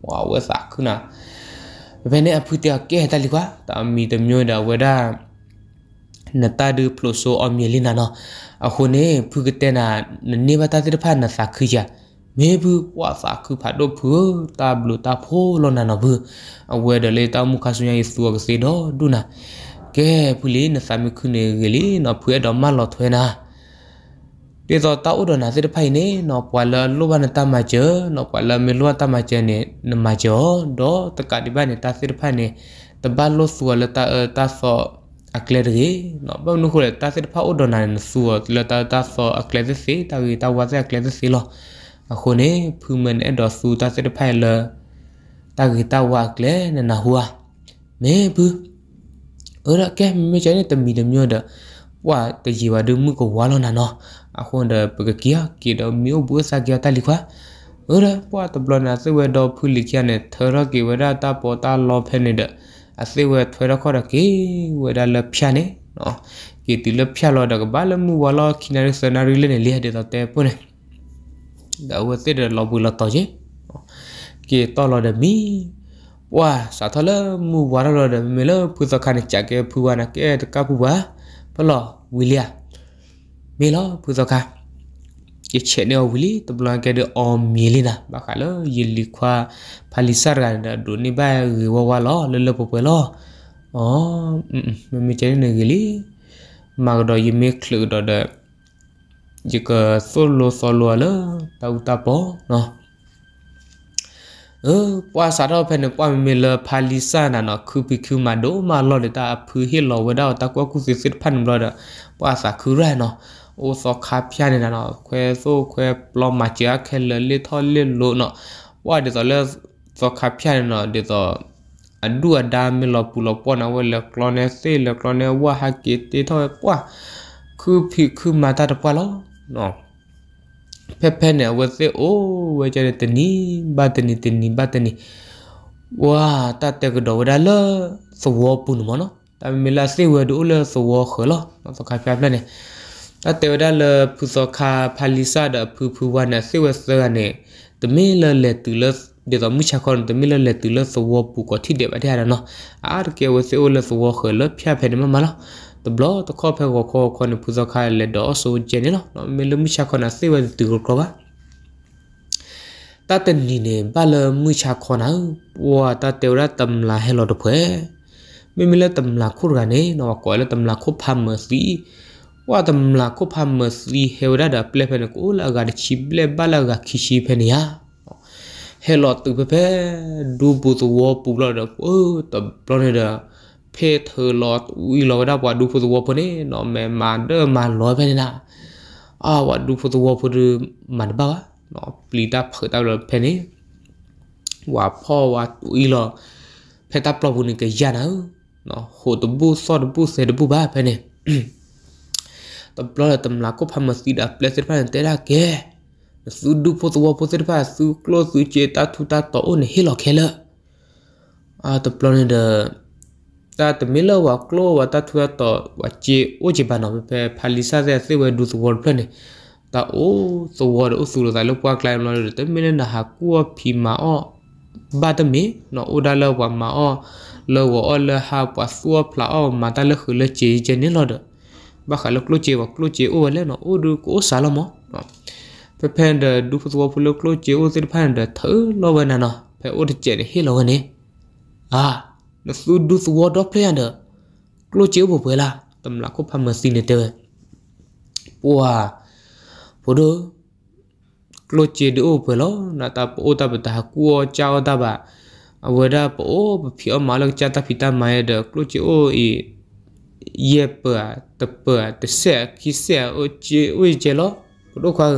[SPEAKER 1] ว่าว่าสักคือนะဘယ်နဲ့အဖူတကဲတလီကွာတာမီတမျိုးတာဝဒါနတာဒူပလိုဆိုအမီလီနာနော်အခုနေဖုကတဲ့နာနေမတာတိဖာနာစာခူကြမေဘူးဝါစာခူဖတ်တော့ဖူတာဘလူတာဖိုးလောနာနဘူးအဝဲဒလေတာမူခါဆူယိစူကစီတော့ဒူနာကဲဖူလေးနစာမခုနေကလေးနော်ဖူရတော့မလောထွဲနာပြေတော့တာဥဒနာစစ်တဖိုင်နေနော်ပွာလလောဘနတမချေနော်ပွာလမေလောတမချေနေနမချောတော့တကတိပနဲ့တာစစ်တဖိုင်နေတပတ်လို့ဆူလတာတာဆော့ akler ge no ba nu khole ta se pha odona ne su la ta ta so akler se ta wi ta wa se akler se lo khone phumen e do su ta se pha le ta ge ta wa akler ne na hua me bu ora ke me cha ne tami de myo da wa ke ji wa de mu ko wa lo na no akhon da pe ke kia ke do myo bu sa kia ta li khwa ora wa ta blo na se we do phu li kia ne thara ke wa da ta po ta lo phe ne da အစေဝဲထွေရခေါ်ရကေဝဲဒါလဖြာနေနော်ကေတီလဖြာလောတော့ဘာလမှုဝလာခိနရစနာရီလနေလေတဲ့တဲ့ပုန်ဒါဝတ်တဲ့လောဘူးလတော့ကြီးကေတော်လောတဲ့မီဝါစာထလမူဝါရလောတဲ့မေလဖူသခနဲ့ကြကေဖူဝနာကေတကဖူဝါဘလောဝီလျာမေလဖူသခ ye chene wuli to blan ke de o mielina ba kha lo ye likwa phalisar ga da do ni ba wa wa lo le le po pe lo o me mi chene ne gili ma do ye me klu do de ye ka solo solo lo ta u ta po no เออว่าสาธารณเพนว่ามีเมลพาลิซานะเนาะคือปิคือมาโดมาลอดตาพือเฮลอวดาตากว่ากูสิสิพันบลอดว่าสาคือแรเนาะโอซอคาพยาเนี่ยนะแควโซแควปลอมมาเจียแคเลเลทอเลโลเนาะว่าเดี๋ยวเลซอคาพยาเนี่ยเนาะเดี๋ยวအဒူအဒါမီလပူလပေါ်နဝလကလနေစေလကလနေဝဟကီတီထောပွားခုဖိခုမာတာတပွားလောနော်ဖဲဖဲနဲ့ဝစေအိုးဝဲကြတဲ့တနီဘတ်တနီတနီဘတ်တနီဝါတတ်တဲ့ကတော့ဒါလသဝပူနမနော်တမီလာစေဝဒူလသဝခလောနော်သခါပြပြနေအတေဒါလဖူစောခါဖာလီဆာဒဖူဖူဝနဆေဝဆာနဲ့တမေလလက်တူလဒေသမူချခွန်တမေလလက်တူလသဝပူကတိတဲ့ဗတဲ့ရနော်အာကေဝဆေဝလသဝခလဖျာဖဲနေမလားတဘလတခေါ်ဖဲကခေါ်ခွန်ဖူစောခါလက်တော့ဆိုဂျင်းနော်မေလမူချခွန်ဆေဝတူကဘာတတနီနေဘာလမူချခွန်ဟဝါတတေရတမ်လာဟဲလောတဖွဲမေမီလတမ်လာခုရကနေနော်ကောလတမ်လာခုဖမ်မစီว่าตำลาก็พามสลีเฮวดาดาเปลเพนกูลากาดชิเปลบาลากาคิชิเพนยาเฮลอตุเปเปดูปูตัวปูลอดเออตบลอดเดาเพเธอลอดอุ้ยลอดาว่าดูปูตัวพนี่นอแมมาเดอมาลอยเพนนะอ้าว่าดูปูตัวพนี่มันบ้าวะนอปลีตาเผิดตาลอเพนี่ว่าพ่อว่าอุ้ยลอเพตาปลอบุนกยานะเนาะโหตบูซอดบูเซดบูบ้าเพนี่ตบล้อตำลาก็พามาสีดาเปลเสพานเตลาแกสูดูพอตัวพอเสพาสูกลัวสูเจตาทุตาต่ออุ่นเฮลอเคละอาตบล้อเนี่ยเดอตาตมิลวากลัวว่าตาทุตาต่อว่าเจโอเจบานอมเปพาลิซาเซเซเวดูสวอร์เพลเนี่ยตาโอสวอร์โอสูรสายลูกว่าไกลมาเลยแต่ไม่เล่นนะฮะกัวพีมาอ้อဘာတမီနော်အိုဒါလဝမာအောလောဝအောလဟာပသွာဖလာအောမာတလခလချေချေနေလောဒ ba kha lo kloche wa kloche o le no o du ko sa lo mo pe pen de du fu wa fu lo kloche o tir pen de tho lo wa na no pe o de che de he lo wa ne a no su du su wa do play under kloche o bo pe la tam la ko pha ma si ne te wa bo do kloche de o pe lo na ta o ta ba ta ku o cha o ta ba အဝဒပိုးဖျော်မလောက်ချတာဖီတာမဲဒကလူချီအိုအီเยเปะตะเปะตเสียคิเสะโอเจโอเจลอปลุกความ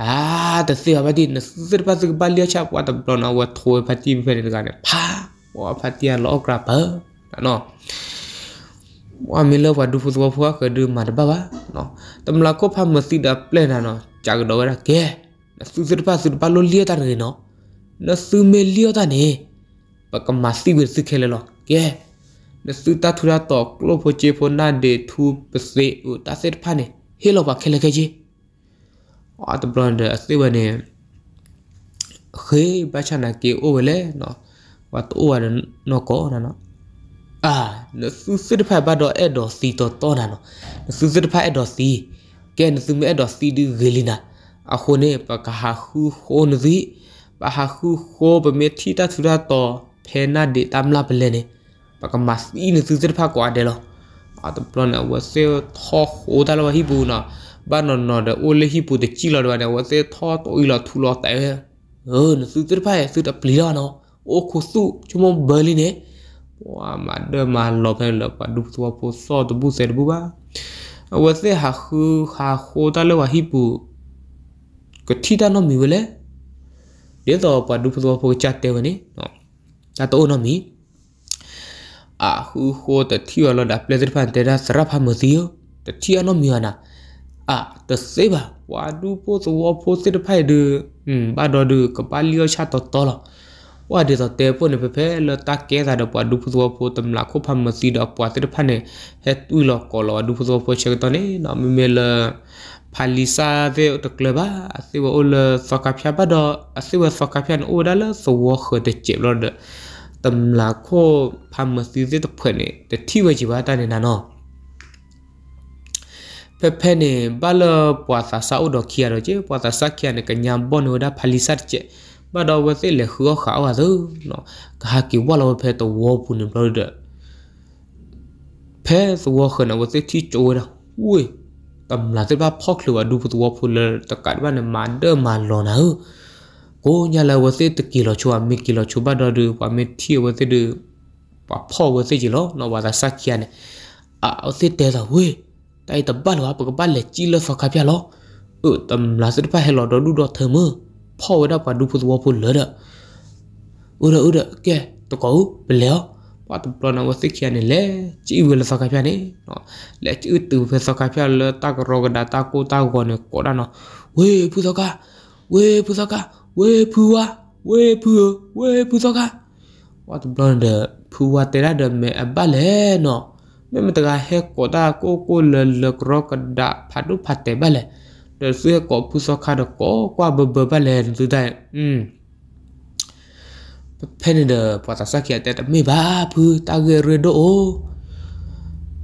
[SPEAKER 1] อ่าตะเสียบัดดินสุดปัสกบาลีชาว่าตบปลนเอาวัดทวยพัดทีมเพื่อนกันเนี่ยพะว่าพัดทีอันล็อกกระเพอนเนาะว่ามีเลว่าดูฟุตบอลพวกก็ดูมาดบ้าวะเนาะตำรักก็พามาสิดาเพล่นนะเนาะจากดอกระเกะนั่นสุดพัสกบาลเลียตานเลยเนาะนั่นสุเมลีตานเองปะกมาสีเวิสุเคลล์ล็อกเกะနစုတထူရာတော့ကလိုဖိုချေဖိုနာဒေထူပစေဥတဆက်ဖာနေဟေလိုပါခဲလကကြီးအာတဘလန်ဒအစိဝနေခေဘချနာကေအိုဝလေနော်ဝတ်အိုဝရနော်ကောနော်အာနစုစစ်တဖက်ဘတ်တော့အဲ့တော့စီတော့တော့နာနော်နစုစစ်တဖက်အဲ့တော့စီကဲနစုမဲအဲ့တော့စီဒီဂေလီနာအခုနေပကဟာခုခိုနစီပဟာခုခိုပမေတီတာသူရတော့ဖေနာဒီတမ်လာပလဲနေปากก็มาสีนซื้อจะพากว่าเดลอาตุพลนเอาว่าเซทอโหดาลวะฮิบูนะบ้านนนนเดอโอเลฮิบูเดจิลาดวานเอาว่าเซทอโตอีลาทูลอแต่เออนซื้อจะพาซื้อตะปลีลานาะโอ้คุสุชุมมบลีเนว่ามาเดมาลบเลปดุตัวโพสอตบุเซบุบะเอว่าเซฮาคือฮาโหดาลวะฮิบูก็ที่ด้านนอมีเวลเดี๋ยวต่อไปดูพวกเราพกจัดเตวันนี้จตดโต๊ะนอมีအာဟူဟိုတတိယလောဒါပလက်စ်ဖန်တေဒါစရဖာမစီယတတိယနောမီယနာအာတစေပါဝါဒူပိုသဝပိုစစ်ဖိုင်ဒူဘာဒေါ်ဒူကပါလီယချတ်တော်တော်ဝါဒေသတေပုန်ပဖေလတကေသာဒပဒုဖသောပိုတမလခုဖမစီဒပဝတဖနေဟဲ့တူလကောလဒုဖသောပိုချက်တနေနမမေလဖာလီစာဝေတကလဘာအစီဝအလစကဖျာပဒအစီဝစကဖျန်အိုဒါလသဝခတဲ့ချေလဒတမလာခိုဖာမစီစစ်တဖွဲ့နေတတိဝဲကြီးပါတနေနာနော်ပပနေဘလပွာသာစာဥဒခီရတော့ကျပွာသာစာခီရနေကညာဘောနောဒါဖလီစတ်ကျဘတော်ဝသိလေခောခါဝါသောနော်ကဟာကီဝလောဖဲတော့ဝပူနေဘလို့တဲ့ဖဲသဝခနဝသိတီချိုရာဝေးตำลาเสบ้าพ่อคลัวดูประตูพูดเลยตะกัดว่าเนี่ยมาเดอร์มาลอนะเออโอ้ยาลาวเสตกิโลชัวมีกิโลชัวบาดอดูปาเมทีวเสดูปาพ่อวเสจิโลนอวาตาสักยานอ่ะเอาเสเตซะเว้ยไตตบัลวาปกบัลเลจิเลฟกะพะลอเออตําลาสตปะเฮลอดอดูดอเทมพ่อวดาปาดูพุทวพุเลดะอุระอุระแกตะกอเปลอปาตปลอนวเสกยานเลจิเวลฟกะพะเนเนาะเลจิอุตุเฟสกะพะเลตากรอกดาตาโกตากอนกอดาเนาะเว้ยพุทกะเว้ยพุทกะဝေဖူဝါဝေဖူဝေဖူသောကဝတ်ဘလန်ဒဖူဝါတေရဒမေအဘလဲနော်မေမတကဟဲကိုတာကိုကိုလလကရကဒဖတ်ဒုဖတ်တေဘလဲဒဆွေကိုဖူသောခါဒကိုကွာဘဘဘလဲသူတိုင်းอืมဖဲနေဒပတ်စာကီတဲ့မေဘာဖူတာဂေရဒို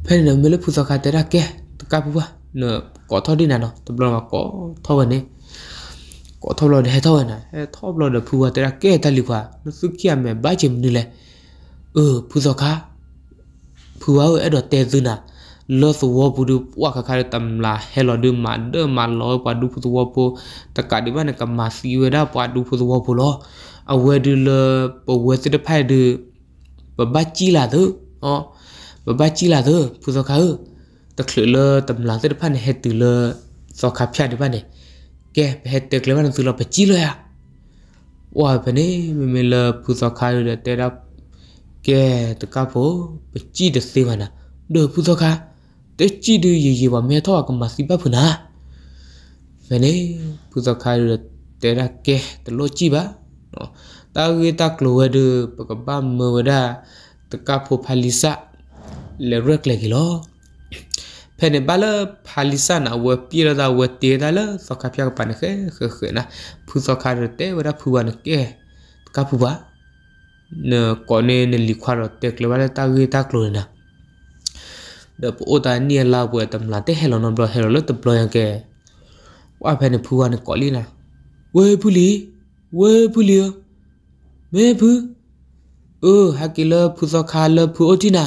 [SPEAKER 1] ဖဲနေမလဖူသောခါတေရကဲတကပူဝါနော်ကောထော်ဒီနာနော်တဘလမကောထော်ဝနေ ko thop lo de thaw na he thop lo de phuwa tera ke ta li kwa no su kya me ba chim ni le ờ phu zo kha phuwa o edo te zu na lo su wo bu du wa kha kha tam la he lo du ma de ma lo pa du phu wo po ta ka di ba na ka ma si we da pa du phu wo po lo a we du le po we se de phai du ba ba chi la de ờ ba ba chi la de phu zo kha ờ ta khlu le tam la se de phai ne he tu le zo kha phya de ba ne ကဲဘယ်တက်ကလေးမနသူလပကြည့်လို့ရဝါဘနေမမလပူစခါရတဲ့တဲတော့ကဲတကဖို့ပကြည့်တဲ့စေမနာဒိုပူစခါတဲကြည့်တူရေရေပါမဲတော့ကမစီပတ်ဖနာဘနေပူစခါရတဲ့တဲရကဲတလို့ကြည့်ပါနော်တာဂီတာကလိုဝဲဒပကပမဝဒတကဖို့ဖလီစာလေရက်လေကီလောพนบาลพาลิซานาวัวปีระดาวัวเตยดาลสกับพี่กับปานเขเขเขนะผู้สกัดรถเตวราผู้วันเกะกับผู้วะเนก่อนเนี่ยลิขวารถเตกเลวาเลตากุยตากลุ่นนะเดี๋ยบโอตาเนียลาบววตำลาเตะเฮลอนอมบลเฮลอนตบลอยังเกะว่าพนผู้วานก่อลีนะเว้ยผู้ลีเว้ยผู้ลีเมื่อผู้เออฮักกิเลผู้สกัดเลผู้อดีนะ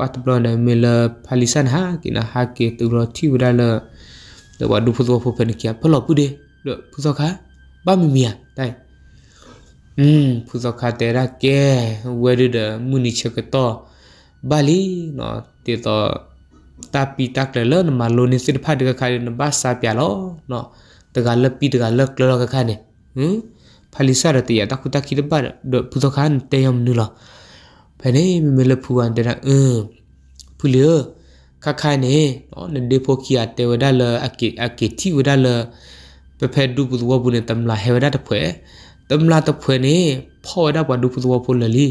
[SPEAKER 1] wat blon de mil palisan ha kina ha ke tu ro ti ura le de wa du phuzo phu pen kia phlo pu de de phuzo kha ba mi mi ya dai um phuzo kha te ra ke we de de muni che ke to bali no te to ta pi tak le le ma lo ni sin pha de kha de ba sa pya lo no te ga le pi te ga le lo ka kha ne hm phalisa ra te ya ta khu ta ki de ba de phuzo khan te yam nu lo ဖနေမမလဖူန်တရအင်းဖူလျောခခနေနော်နဒေဖိုကီယာတေဝဒါလအကီအကီတီဝဒါလပဖဲဒူပူဝဘူနေတမ်လာဟေဝဒါတဖွဲတမ်လာတဖွဲနေဖောဝဒါပဒူပူဝဖူလလီ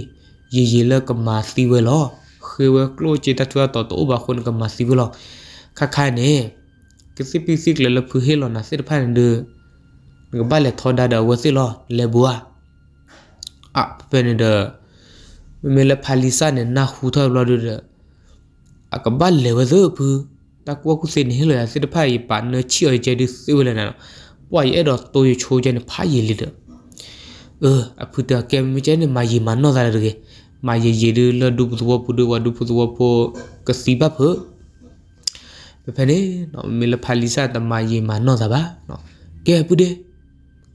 [SPEAKER 1] ယေယေလကမာစီဝဲလောခေဝကလိုချေတထွာတော်တော်ဘခွန်ကမာစီဝဲလောခခနေကစီပီစီကလလဖူဟေလောနာစစ်ဖန်ဒူငဘလက်ထောဒါဒါဝစီလောလေဘွာအပပနေဒါမေလဖာလီဆာနဲ့နာဟူထော်ဘလော်ဒူအကဘတ်လေဝဇေဖူတကွာကုစင်ဟေလရစစ်တဖိုင်ပါနချီအိုဂျေဒီစီဝလနာပွိုင်အဲ့တော့တိုးရချိုးကျနေဖာရီလီတเออအဖူတကဲမကျနေမာရီမနောဒါရကေမာရီရီလဒူပူဝပူဒဝဒူပူဝပိုကစီဘဖပဖနေနော်မေလဖာလီဆာတမာရီမနောဒါပါနော်ကဲပူဒေ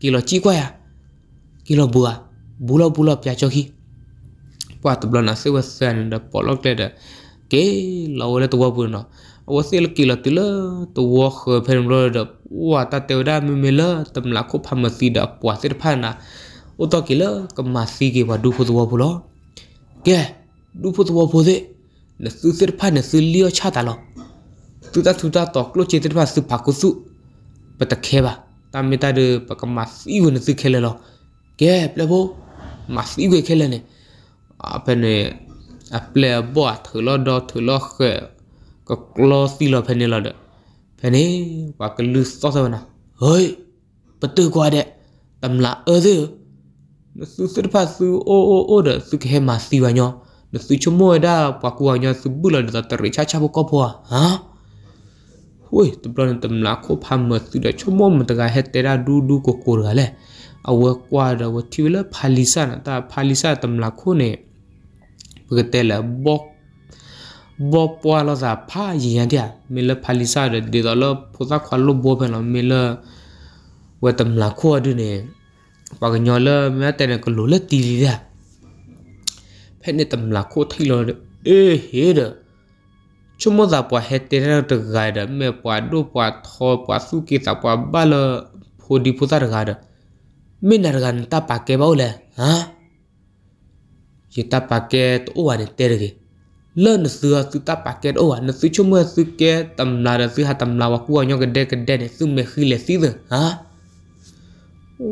[SPEAKER 1] ကီလိုချီကွာယာကီလိုဘူဝဘူလဘူလပြချောခီว่าตบลนาเสวสนเดาปอลกเดเกเราเลยตัวบุนะวสิลกิลติลตัววเขเพนรดาว่าตาเทวดาเมเมลตำลักคุพมสีดปวาเสพานะอุตกิลกมาสีเกวดูพุวัวบุลเกดูพุวัวบุเนสืเสพานสืเลียชาตาลตุตาตุตาตอกลเจตพาสุภักุสุปตะเคบะตามเมตาเดปกมาสีวันสืเคลลอเกแล้วมาสีเวเคลเนี่ apene aple bo thlo do thlo khe ko close lo phene lo de phene wa ka lu so so na hoi patu kwa de tamla ơ dư nó su sứt pha su ô ô ô de su ke ma si wa nyo nó su chomo da pa ku wa nyo su bu lo da tari cha cha bo ko po ha hoi tamla tamla ko pham ma su da chomo ma ta ga he te da du du ko ko ga le အဝကွာတော့ tuiler ဖာလီဆာနာတာဖာလီဆာတမလာခုနေ gete la bok bo pwa lo za pha yan dia me le phalisa de de lo phosa khwa lo bo phe lo me le wa tam la kho de ne pa ga nyo le me te ne ko lo le ti li da phe ne tam la kho thai lo e he de chumo za pwa he te ne to ga de me pwa do pwa tho pwa su ki ta pwa ba lo pho di pho ta ga de me na ga ta pa ke ba le ha kita paket owa de terge le na su su ta paket owa na su chomo su ke tamla da su ha tamla wa kuwa nyo gede gede ne su me khile si de ha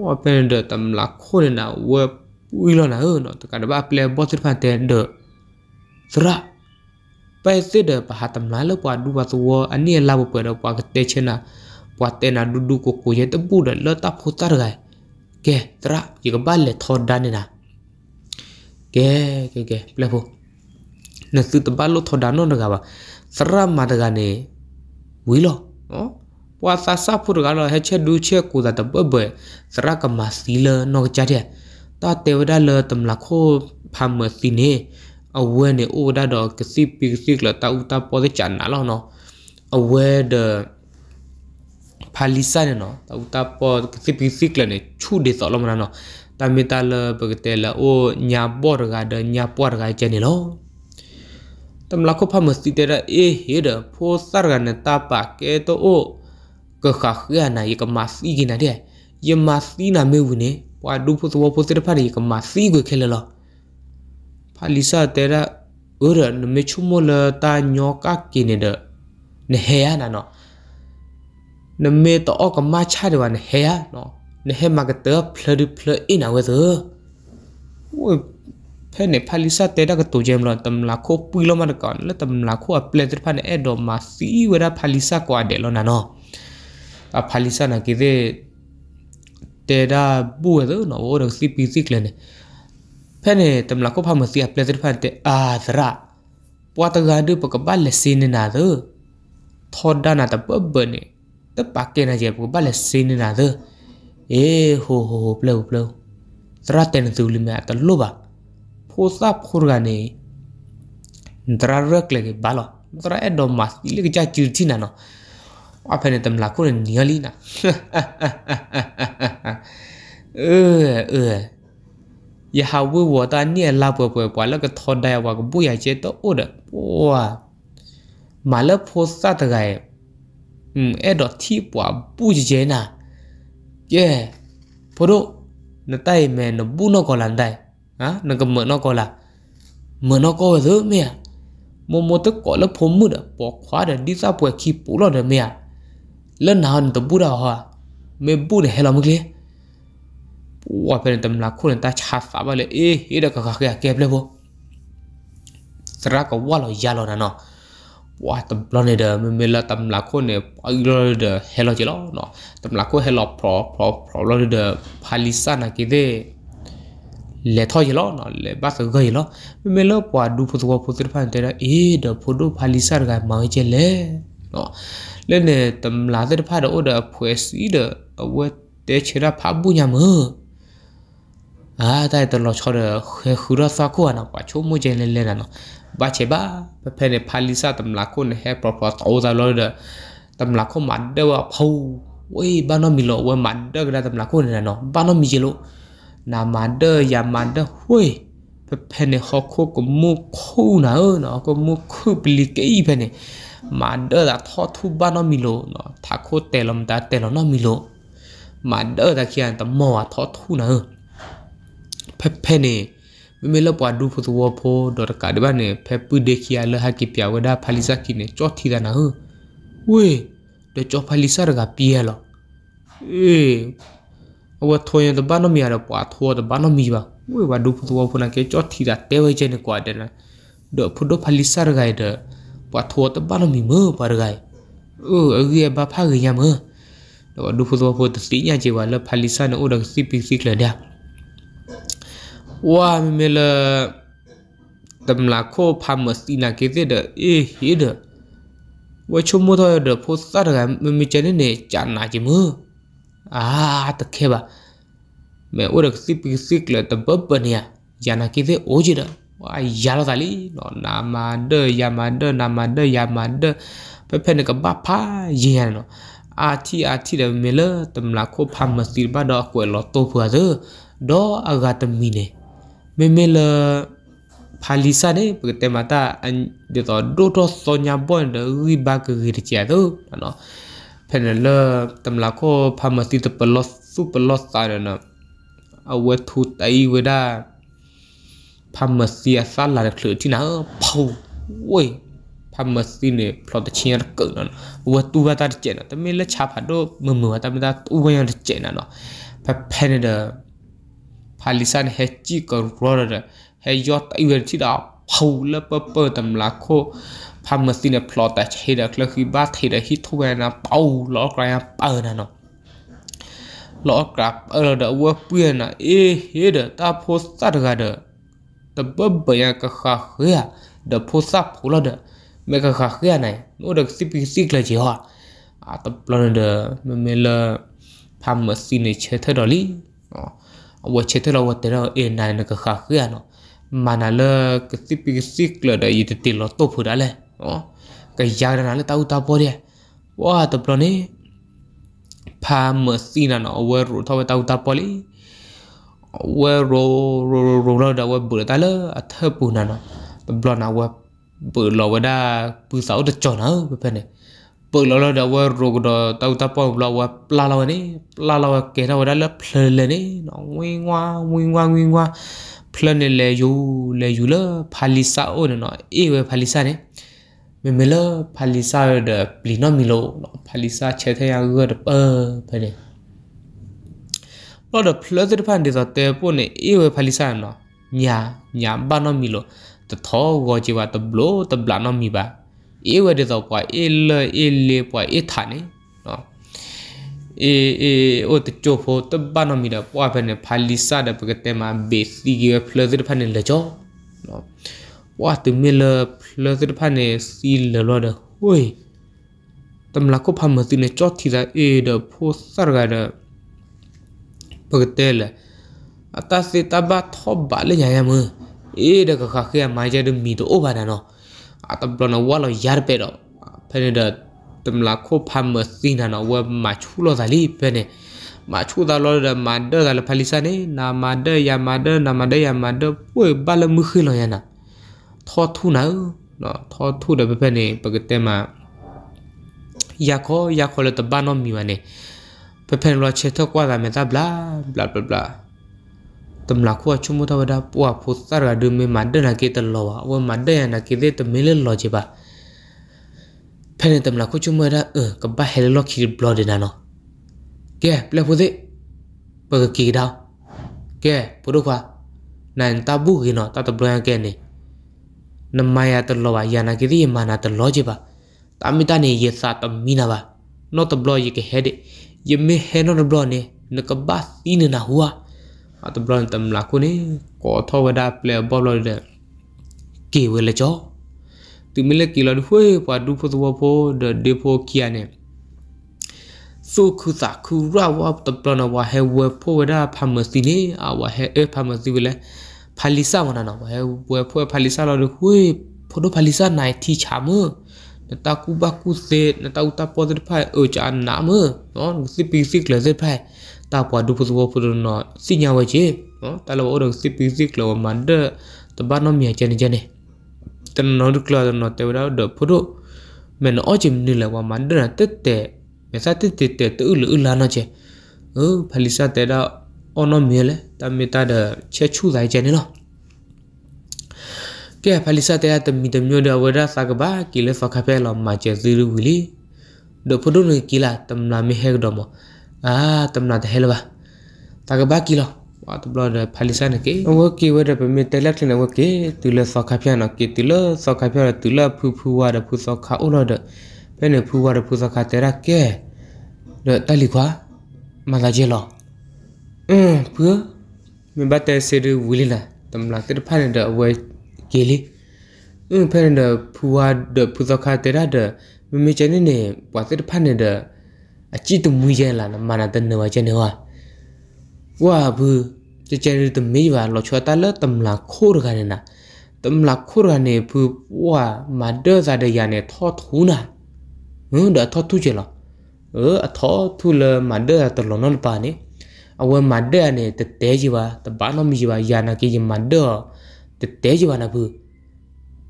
[SPEAKER 1] wa pen de tamla kho ne na wa wi lo na ho no ta ka ba ple bo sir phan te de sra pai se de pa ha tamla le kwa du ba su wa ani la bo pe de kwa te chena kwa te na du du ko ko ye te bu de le ta phu tar ga ke tra ye ba le tho da ne na ကဲကဲကဲပလက်ဖို့နသုတပါလို့ထော်ဒါနော်ငါပါစရမတကနေဝီလောနော်ပွာစာစာဖုရကလောဟဲချက်ဒူချက်ကိုသာတပဘစရကမစီလနော်ကြတဲ့တာတေဝဒါလတမလခိုဖာမစီနေအဝဲနေအိုဒါတော့ကစီပီစီကလတာဥတာပေါ်တဲ့ချန်နာလောနော်အဝဲဒဖာလီဆာနေနော်တာဥတာပေါ်ကစီပီစီကလနေချူဒေစော်လောမနာနော်ตามิตาเลปกเตลโอญาบอรกาเดญาปอรกาเจนิโลตำลักขพมสิเตระเอเฮเดโพสารกันตาปากเกโตโอกะขะเขียนายกมาสีกินาเดยมาสีนาเมวุเนวาดูพุทวพุทธิพารีกมาสีกุเคลลอพาลิซาเตระเอรนเมชุโมลตาญอกากินเดเนเฮยานาเนาะนเมตออกมาชาเดวานเฮยาเนาะနေဟမကတဖလဒဖလအင်းအဝဲသဝဖဲနေဖလီစာတဲတာကတူဂျမ်လတမ်လာခိုပူလမတကန်လတမ်လာခိုအပလက်တဖနဲ့အဒေါ်မာစီဝရဖလီစာကွာတယ်လောနာနော်အဖလီစာနာကိတဲ့တဲတာဘူဝဲသနော်ဝရစီပီစီကလနေဖဲနေတမ်လာခိုဖမစီအပလက်တဖတဲ့အာသရပွာတဂါဒုပကဘလက်စင်းနေနာသထော်ဒါနာတပဘနေတပကေနာဂျေပကဘလက်စင်းနေနာသเอ้โหโหเปลวเปลวตระเต็นสูลิเมะตัลบะพูซาพูรกันเองตระเ่ิกเล็กบ้าล่อตระเอ็ดอมมาสเล็กจะจืดที่นั่นเนาะว่าเป็นตำลักคนเนียลีนะ เออ เอออย่าหาว่าวัวตานี่ลาบเปื่อยๆแล้วก็ทอดได้ว่าก็บุยเจตอุดว้ามาแล้วโพสต์ตะไงอืม เอ็ดอที่ปัวบุยเจน่ะเย่พอดูนตายแม่นบุนกอลันได้อะนกเมือนกอลาเมือนกอเยเมียมมตกอลพมมืดปอกขวาเดดิซาปวยขีปูรอดเมียแล้วนานตบุดาฮะเมบุดเฮลามึกเลยว่าเป็นตำลักคนตาชาฟาบเลยเอ๊ะเด็กก็ขาเก็บเลยบ่สระก็ว่าเรายาเรานะเนาะ wah tam plane da memela tam lako ne aglo da hello jelo no tam lako hello pro pro pro lo da phalisa na kide le tho jelo no le ba so gai lo memelo pwa du phu so phu sir phan te da e da phu do phalisa ga ma je le no le ne tam la da pha da o da phu si da awe te chira pha bu nya mo အာတိုင်တလောချော်ခဲခူရသကွာနော်ကွာချိုးမှုကျင်းလဲလဲနော်บาเชบ้าเพเนพาลิซาตำลักคนแฮปรอพอโอซาลอเดตำลักคนมัดเดว่าพูเว้ยบ้านน้องมิโลว่ามัดเดกระดตำลักคนนะเนาะบ้านน้องมิจิโลนามัดเดยามัดเดเว้ยเพเนฮอกโคก็มุคู่นะเออเนาะก็มุคู่ปลิกี้เพเนมันเดอร์ละทอทุบบ้านน้องมิโลเนาะทักโคเตลอมตาเตลอน้องมิโล มันเดอร์ตะเคียนตะมอทอทุนะเออเพเนမမေလပွားဒူဖူသူဝဖို့ဒေါ်တကာဒဘနဲ့ဖဲပုဒေခီယာလဟာကိပြဝဒဖာလီစာကိနေချော့ထီဒနာဟဝေဒေချော့ဖာလီစာရကပီယလောအေအဝထောယံတဘနမီရပွားထောတဘနမီပါဝေဝဒူဖူသူဝဖို့နာကေချော့ထီဒတဲဝဲချေနေကွာတယ်နာဒေါ်ဖူဒိုဖာလီစာရဂိုင်ဒပွားထောတဘနမီမပါရဂိုင်အိုအဂီဘဖာဂီယမဒေါ်ဒူဖူသူဝဖို့တစီညာချေဝလဖာလီစာနိုဒစီပီစီကလဒါဝါမီလတမ်လာခိုဖာမစတီနာကေဇေဒအေဟီဒဝချုံမတော်ဒဖို့စတာမမီချနေနေချာနာချီမအာတခဲပါမဲဥရကစီပီစီကလတဘပနီယာယာနာကေဇေအိုဂျီဒဝါယာလာလီနော်နာမဒယာမဒနာမဒယာမဒပဖဲနကဘဖာယေရနော်อาทีอาทีเดเมเลตำลักโคพามมาสีบ้าดอกเวลอโตเพื่อเธอดออากาตมีเนမေမေလဖာလီဆာနေပကတမတာအန်ဒီတော့ဒိုတော့စောညာဘွန်ဒရီဘကရီချာတော့နော်ဖနလတမလာကိုဖာမတီတပလော့စုပလော့စာရနအဝတ်ထူတိုင်ဝဒါဖာမစီအဆလာရခလူတီနာဖောဝေးဖာမစီနေဖလော့တချင်းရကုနော်ဝတ်တူဝတာကျဲနော်တမေလက်ချဖတ်တော့မမဝတာမတာဝယံကျဲနော်ဖဖနဒါ phải lý san hết chi còn rồi rồi hay do tại vì chỉ đó hầu là bơ bơ tầm là khô phàm mà xin là plot tại hay là khi ba thì là hít thu về là bao lọ cái bơ nè nó lọ cái bơ là vua quyền là ê hết được ta post sát ra được ta bơ bơ nhà cái khá khía đã post sát phủ là được mấy cái khá khía này nó được ship ship là chỉ họ à tập lần được mình là phàm mà xin này chơi thay đổi ဝချေတလဝတရအေနိုင်နကခါခရနမာနာလကစီပီစီကလဒယတတိလတော့ဖူရလေဩကရရနာလေတာဥတာပေါ်ရဝါတပလနေဖာမစီနာနအဝဲရူထောတာဥတာပေါ်လီဝဲရိုရိုရိုလာဒဝဲဘူတလာအထပူနာနဘလနာဝဲဘူလောဝဒါပူစောက်တကြောနာဘယ်နဲ့ပလောလဒဝရောဂဒတောက်တပေါ်ဘလဝပလာလဝနေပလာလဝကေရဝဒလဖလလနေနော်ဝင်းဝါဝင်းဝါဝင်းဝါဖလနေလေယူလေယူလဖာလီဆာအိုနော်အေဝဖာလီဆာနေမေမေလဖာလီဆာဒပလီနော်မီလိုနော်ဖာလီဆာချေထဲရဂဒပဖနေလောဒဖလဒဖန်ဒီဇတေပိုနေအေဝဖာလီဆာနော်ညာညာဘာနော်မီလိုတသောဂောချီဝတဘလိုတဘလာနော်မီပါ a ဝဲတဲ့တော့ပွား a l a l ပွား a ထာနေနော် a a โอ้ตะโจโฟตะบานอมีดาပွားဖက်နေဖာလီစာတဲ့ပကတဲ့မှာ basic ရဖလသစ်ဖက်နေလကြောနော်ပွားသူမီလဖလသစ်ဖက်နေစီလလောတဲ့ဟွေတမလကိုဖမသိနေကြောတီလာအေဒဖိုစရဂါဒပကတဲလအတစီတဘတ်ဟောဘာလေညာယမအေဒကခခရမိုင်ဂျာဒမီတိုဘာနာနောตบลนว่าเรายาร์เปรอเพนเดตมลาโคพามเมอร์ซีนานว่ามาชูโลซาลีเพนมาชูตาลอดมาเดอร์ตาลพาลิซานีนามาเดอร์ยามาเดอร์นามาเดอร์ยามาเดอร์ป่วยบาลมือขึ้นเลยนะทอทูนะเนาะทอทูเดเพนเนปกติมายาโคยาโคเลตบ้านนอมีวันเนเพนรอเชตกว่าดาเมตาบลาบลาบลาတမလခုအချုံမတော်ဒါပွားဖို့စရဒုမေမဒနာကေတလောဝအဝမဒယနာကေတဲ့တမေလလောချေပါဖဲနေတမလခုချုံမဒါအကဘဟဲလောခိဘလောဒနာနောကဲပလဖို့သေးပကကီဒါကဲပုဒုခါနန်တဘူးကိနောတတဘလန်ကဲနေနမယာတလောဝယာနာကေတိယမနာတလောချေပါတမိတနေရစတမီနာပါနောတဘလောယေကဟဲဒယေမေဟဲနောဘလောနေနကဘသီနနာဟွာအတဘလန်တမ်လာခုနေကောထောဝဒါပလေဘောလော်ဒကေဝဲလကြောသူမီလကီလော်ဖွေပဒူဖိုသဝဖိုဒဒေဖိုကီယနေစုခုစာခုရဝတ်တပလနဝဟဲဝဲဖိုဝဒါဖာမစီနေအဝဟဲအဖာမစီဝလဲဖာလီဆာဝနာနဝဟဲဝဲဖွဲဖာလီဆာလော်ဖွေဖိုဒိုဖာလီဆာနိုင်တီချာမော na ta ku ba ku se na ta uta positive phai o cha na mo no si pi si class phai ta kwa du pu so pu no si nya wa che no ta lo o si pi si class ma de ta ba no mi cha ne cha ne ta no du class no te wa de pu do me no o chim ni la wa ma de na te te me sa te te te tu lu la no che o phali sa te da ono mi le ta mi ta de che chu dai cha ne lo ကဲဖလီဆာတဲ့တမီတမျိုးတော်ဝဒစကဘာကီလဖခဖဲလောမာချေဇီရူဝီလီဒဖဒုန်ကီလာတမနာမီဟဲဒမအာတမနာတဟဲလဘာတကဘာကီလောအတဘလဖလီဆာနကေဝကီဝဒပမီတလက်ထနဝကေတူလစခဖျာနကေတူလစခဖျာတူလဖူဖူဝဒဖူစခအိုလဒဖဲနဖူဝဒဖူစခတရကေဒတလီခွာမလာဂျေလောအင်းဖူမဘတ်တဲစီရူဝီလီလာတမနာတဖန်ဒအဝဲเกลิอึเพนเดผัวเดพุซคาเตระเดမမေချန်နေနေပွာစစ်ဖတ်နေတဲ့အကြည့်တမူရဲလာနမနာတနေဝချနေဝဝါဘူးကြကြရတမေးပါလောချွာတလတမလာခိုးရကနေနာတမလာခိုးရနေဘူးဝါမဒဇာဒရနေထောထူနာဟင်းဒါထောထူချေလားအဲအထောထူလမဒဇာတလောနလပါနေအဝဲမဒဇာနေတတဲကြီးပါတဘာနမကြီးပါယာနာကြီးမဒဇာတဲချီပါနာဖူ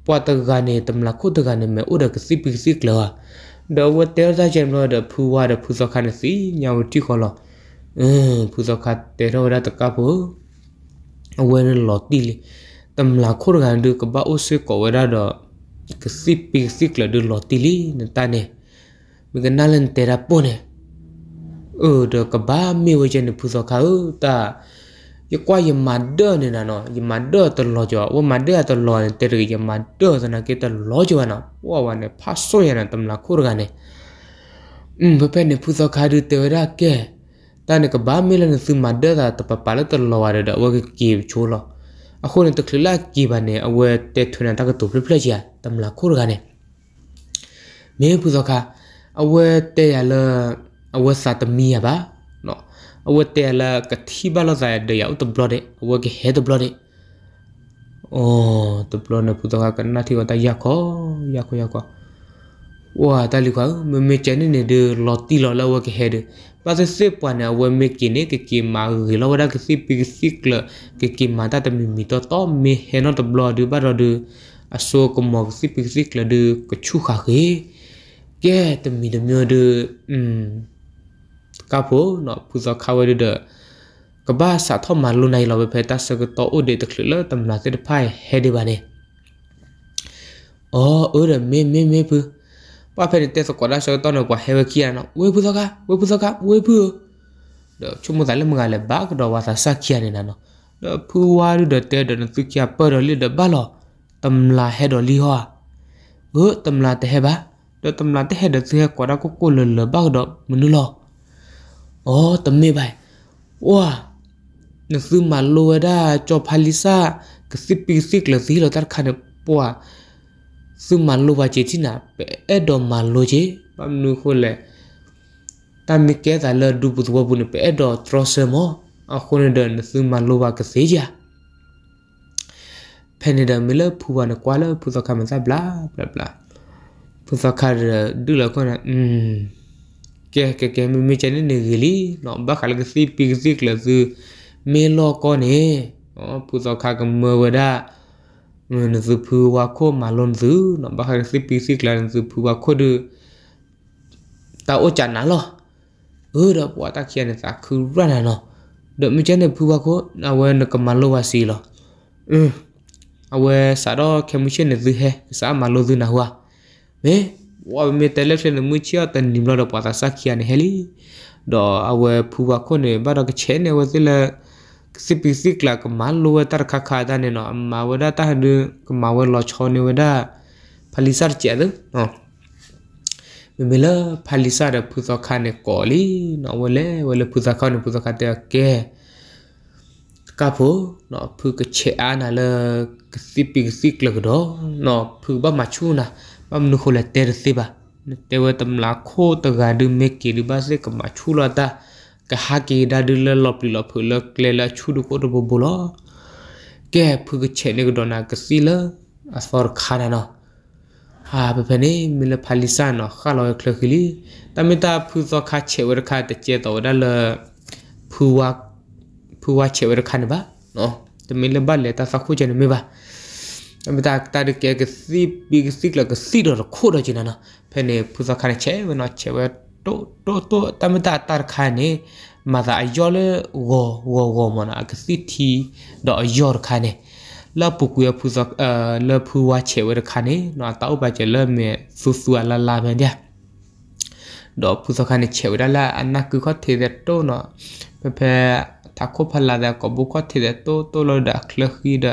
[SPEAKER 1] ပွာတကကနေတမလာခုတကနေမဲဥဒကစီပီစီကလာဒေါ်ဝတဲဇာချင်မလို့ဒဖူဝါဒဖူစောခါနစီညောင်တီခေါ်လောအင်းဖူစောခါတဲရောရတကပူအဝဲလော်တီလီတမလာခုကန်ဒုကဘာဥစေကောဝရဒကစီပီစီကလာဒုလော်တီလီနတနေမကနလန်တဲရာပိုနေအိုဒကဘာမေဝချင်ဖူစောခါဥတာยกว่ายมาเดอร์เนี่ยนะเนาะยมาเดอร์ตลอดจ้ะว่ามาเดอร์ตลอดเนี่ยเตรียมมาเดอร์สนะเกตลอดจ้ะนะว่าวันเนี่ยพัสโซยนะตำลักคุรกันเนี่ยอืมเพื่อนเนี่ยผู้สักคาดูเตอร์ได้แก่ตอนเนี่ยก็บ้ามีแล้วเนี่ยซื้อมาเดอร์แต่ปะปะแล้วตลอดเลยเด้อว่ากีบชัวร์အခုနဲ့တကလလာကီဘာနဲ့အဝဲတဲ့ထွန်းတာကတူပလပလချာတမလာခိုရကနေမင်းပူဇောခအဝဲတဲ့ရလအဝဲစာတမီရပါအဝတ်တဲလာကတိဘလာဇာဒယောတဘလဒအဝကဟဲဒဘလဒအိုးတဘလနပုတကကနာတိဝတယခောယခောယခောဝါတလီခောမမေချန်နေဒလော်တီလော်လာဝကဟဲဒပါစစေပနဝမေကိနေကကိမာရီလောဝဒကစီပိစိကလကကိမာတတမီမီတတမေဟဲနတဘလဒဘရဒအဆိုကမောစီပိစိကလဒကချူခါခေကဲတမီဒမျိုးဒอืมကဖို့နော်ပူဇော်ခါဝဲတဲ့ကဘာစာထမလူနိုင်လောပဲဖဲတဆကတောဥဒေတခလလတမနာစစ်ဖိုင်ဟဲဒီပါနေအော်ဦးရမေမေမေပူပဖဲတဲ့စကောလာဆောတော့ကွာဟဲဝကီယနော်ဝေပူဇော်ကဝေပူဇော်ကဝေပူတော့ချုံမသားလည်းမကလည်းဘာကတော့ဝါစာစကီယနေနော်တော့ဖူဝါရတဲ့တဲ့နသူကပေါ်ရလိဒဘလောတမလာဟဲဒလီဟောဘုတမလာတဲ့ဟဲပါတော့တမလာတဲ့ဟဲဒသူကကွာတော့ကိုကိုလလဘာကတော့မနူလော哦တမေပိုင်ဝါနစုမလိုဝဒါကြောဖာလီစာကစီပီစစ်လစီလတခါနပွာစုမလိုဝချီချီနာအဲ့တော်မလိုချေပမ်နုခိုလေတမ်မီကဲသာလဒူပူဝဘူးနပဲအဲ့တော်ထရဆမောအခုနဒနစုမလိုဝကစေကြဖနေဒမီလဖူဝနကွာလဖူစခမစဘလာဘလာဘလာဖူစခရဒူလခွနအင်းကဲကဲကဲမမီချန်နေဂလီနော်ဘခလကစီပိဂစီကလဇမေလောကောနေဩပူဇောခကမဝဒမနဇဖူဝါခိုမာလွန်ဇူနော်ဘခလစီပိစီကလဇဖူဝါခိုဒတာအိုချန်နာလောဟိုတော့ပွာတာခရနေစာခူရနာနော်ဒမီချန်နေဖူဝါခိုနဝဲနကမလောဝါစီလောအင်းအဝဲစာတော့ခမရှင်နေဇဟဲစာမလောဇနာဟွာမေဝါမေတလက်ရှင်မွချီတန်ဒီမလာပတ်စာခီယန်ဟဲလီဒေါ်အဝဲဖူဝခွနေဘာတော့ချဲနေဝစီလက်စီပီစီကလကမန်လိုဝတရခခါဒနေနော်မာဝဒတာဒကမာဝလောချောနေဝဒဖလီဆာချဲဒနော်မမလာဖလီဆာရဖူသခါနေကောလီနော်ဝလဲဝလဲဖူသခါနေဖူသခါတဲ့ကဲကဖိုနော်ဖူကချဲအာနာလကစီပီစီကလကဒေါ်နော်ဖူဘမချူနာပမ်နုခိုလက်တဲရစီပါတေဝတမ်လာခိုတဂါဒုမေကေရီဘာစေကမချူလာတာကဟာကေဒါဒုလလော်ပလီလော်ဖူလကလေလာချူဒုကိုတဘဘလောကဲဖုကချေနေကဒနာကစီလာအစဖော်ခါနာနောဟာပပနေမီလဖာလီဆာနောခါလောကလခလီတမီတာဖူဇောခါချေဝရခါတကျေတော်ဒါလဖူဝါဖူဝါချေဝရခါနဘာနော်တမီလဘလက်တာစခုချေနမေဘာမတာတာတကယ်ကစီပီစီကလကစီတော့ခိုးတော့ကျင်နာဖဲနေဖူစာခါချဲဝနော်ချဲဝတိုတိုတိုတမတာတာခါနေမသာအယောလေဝဝဝမနာကစီတီတော့အယောခါနေလပူကွေဖူစာအလပူဝချဲဝခါနေနော်တောက်ပါချဲလမေဆူဆူလာလာမန်တဲ့တော့ဖူစာခါနေချဲဝလာအနာကူခတ်သေးတဲ့တော့နော်ဖဲဖဲทักคพลาดก็บุคทิเดโตโตลดักเลขีด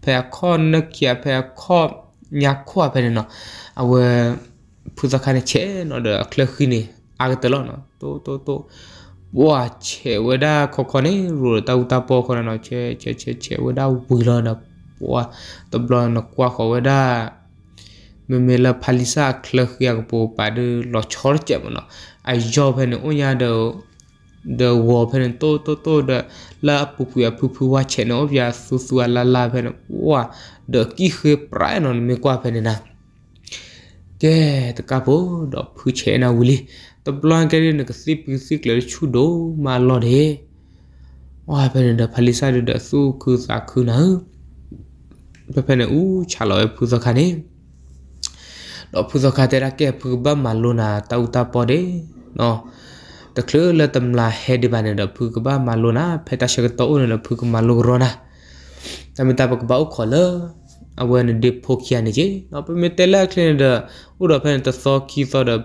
[SPEAKER 1] แพรข้อนึกเขียแพรข้อยักข้อไปเนาะเอาเวพุทธคันเชนอเดคลขีนี่อากตลอเนาะโตโตโตว่าเชเวดาคคนี่รูตาอุตาปอคนเนาะเชเชเชเชเวดาบุลอนะว่าตบลอนกว่าขอเวดาမမေလာဖာလီစာကလခ်ရကပိုပါဒလောချောချေမနအယောဘနေဥညာတော့ the war ဖဲနတိုတိုတိုဒလာပူပူယပူပူဝါချေနောဗျာဆူဆူလာလာဖဲနဝါ the ကီခေပရိုင်နွန်မေကွာဖဲနနာကဲတကဘောတော့ဖူချေနာဝူလီတပလန်ကရီနကစီပီစီကလချူဒိုမာလော်ဒေဝါဖဲနဒဖလီဆာဒဆူခူစာခူနာပဖဲနဦးချာလော်ဖူဇခါနေတော့ဖူဇခါတဲ့ရကဲဖူဘမာလိုနာတောက်တာပေါ်တယ်နော်တကလလတမလာဟေဒီဘာနေတော့ဖုကဘာမလိုနာဖေတာရှကတောနေတော့ဖုကမလိုရောနာတမတပကဘောက်ခေါ်လအဝနဒီဖိုကီယနေကြီးနောက်ပမေတလကလင်းတဲ့ဥရဖန်တသောကီသောတဲ့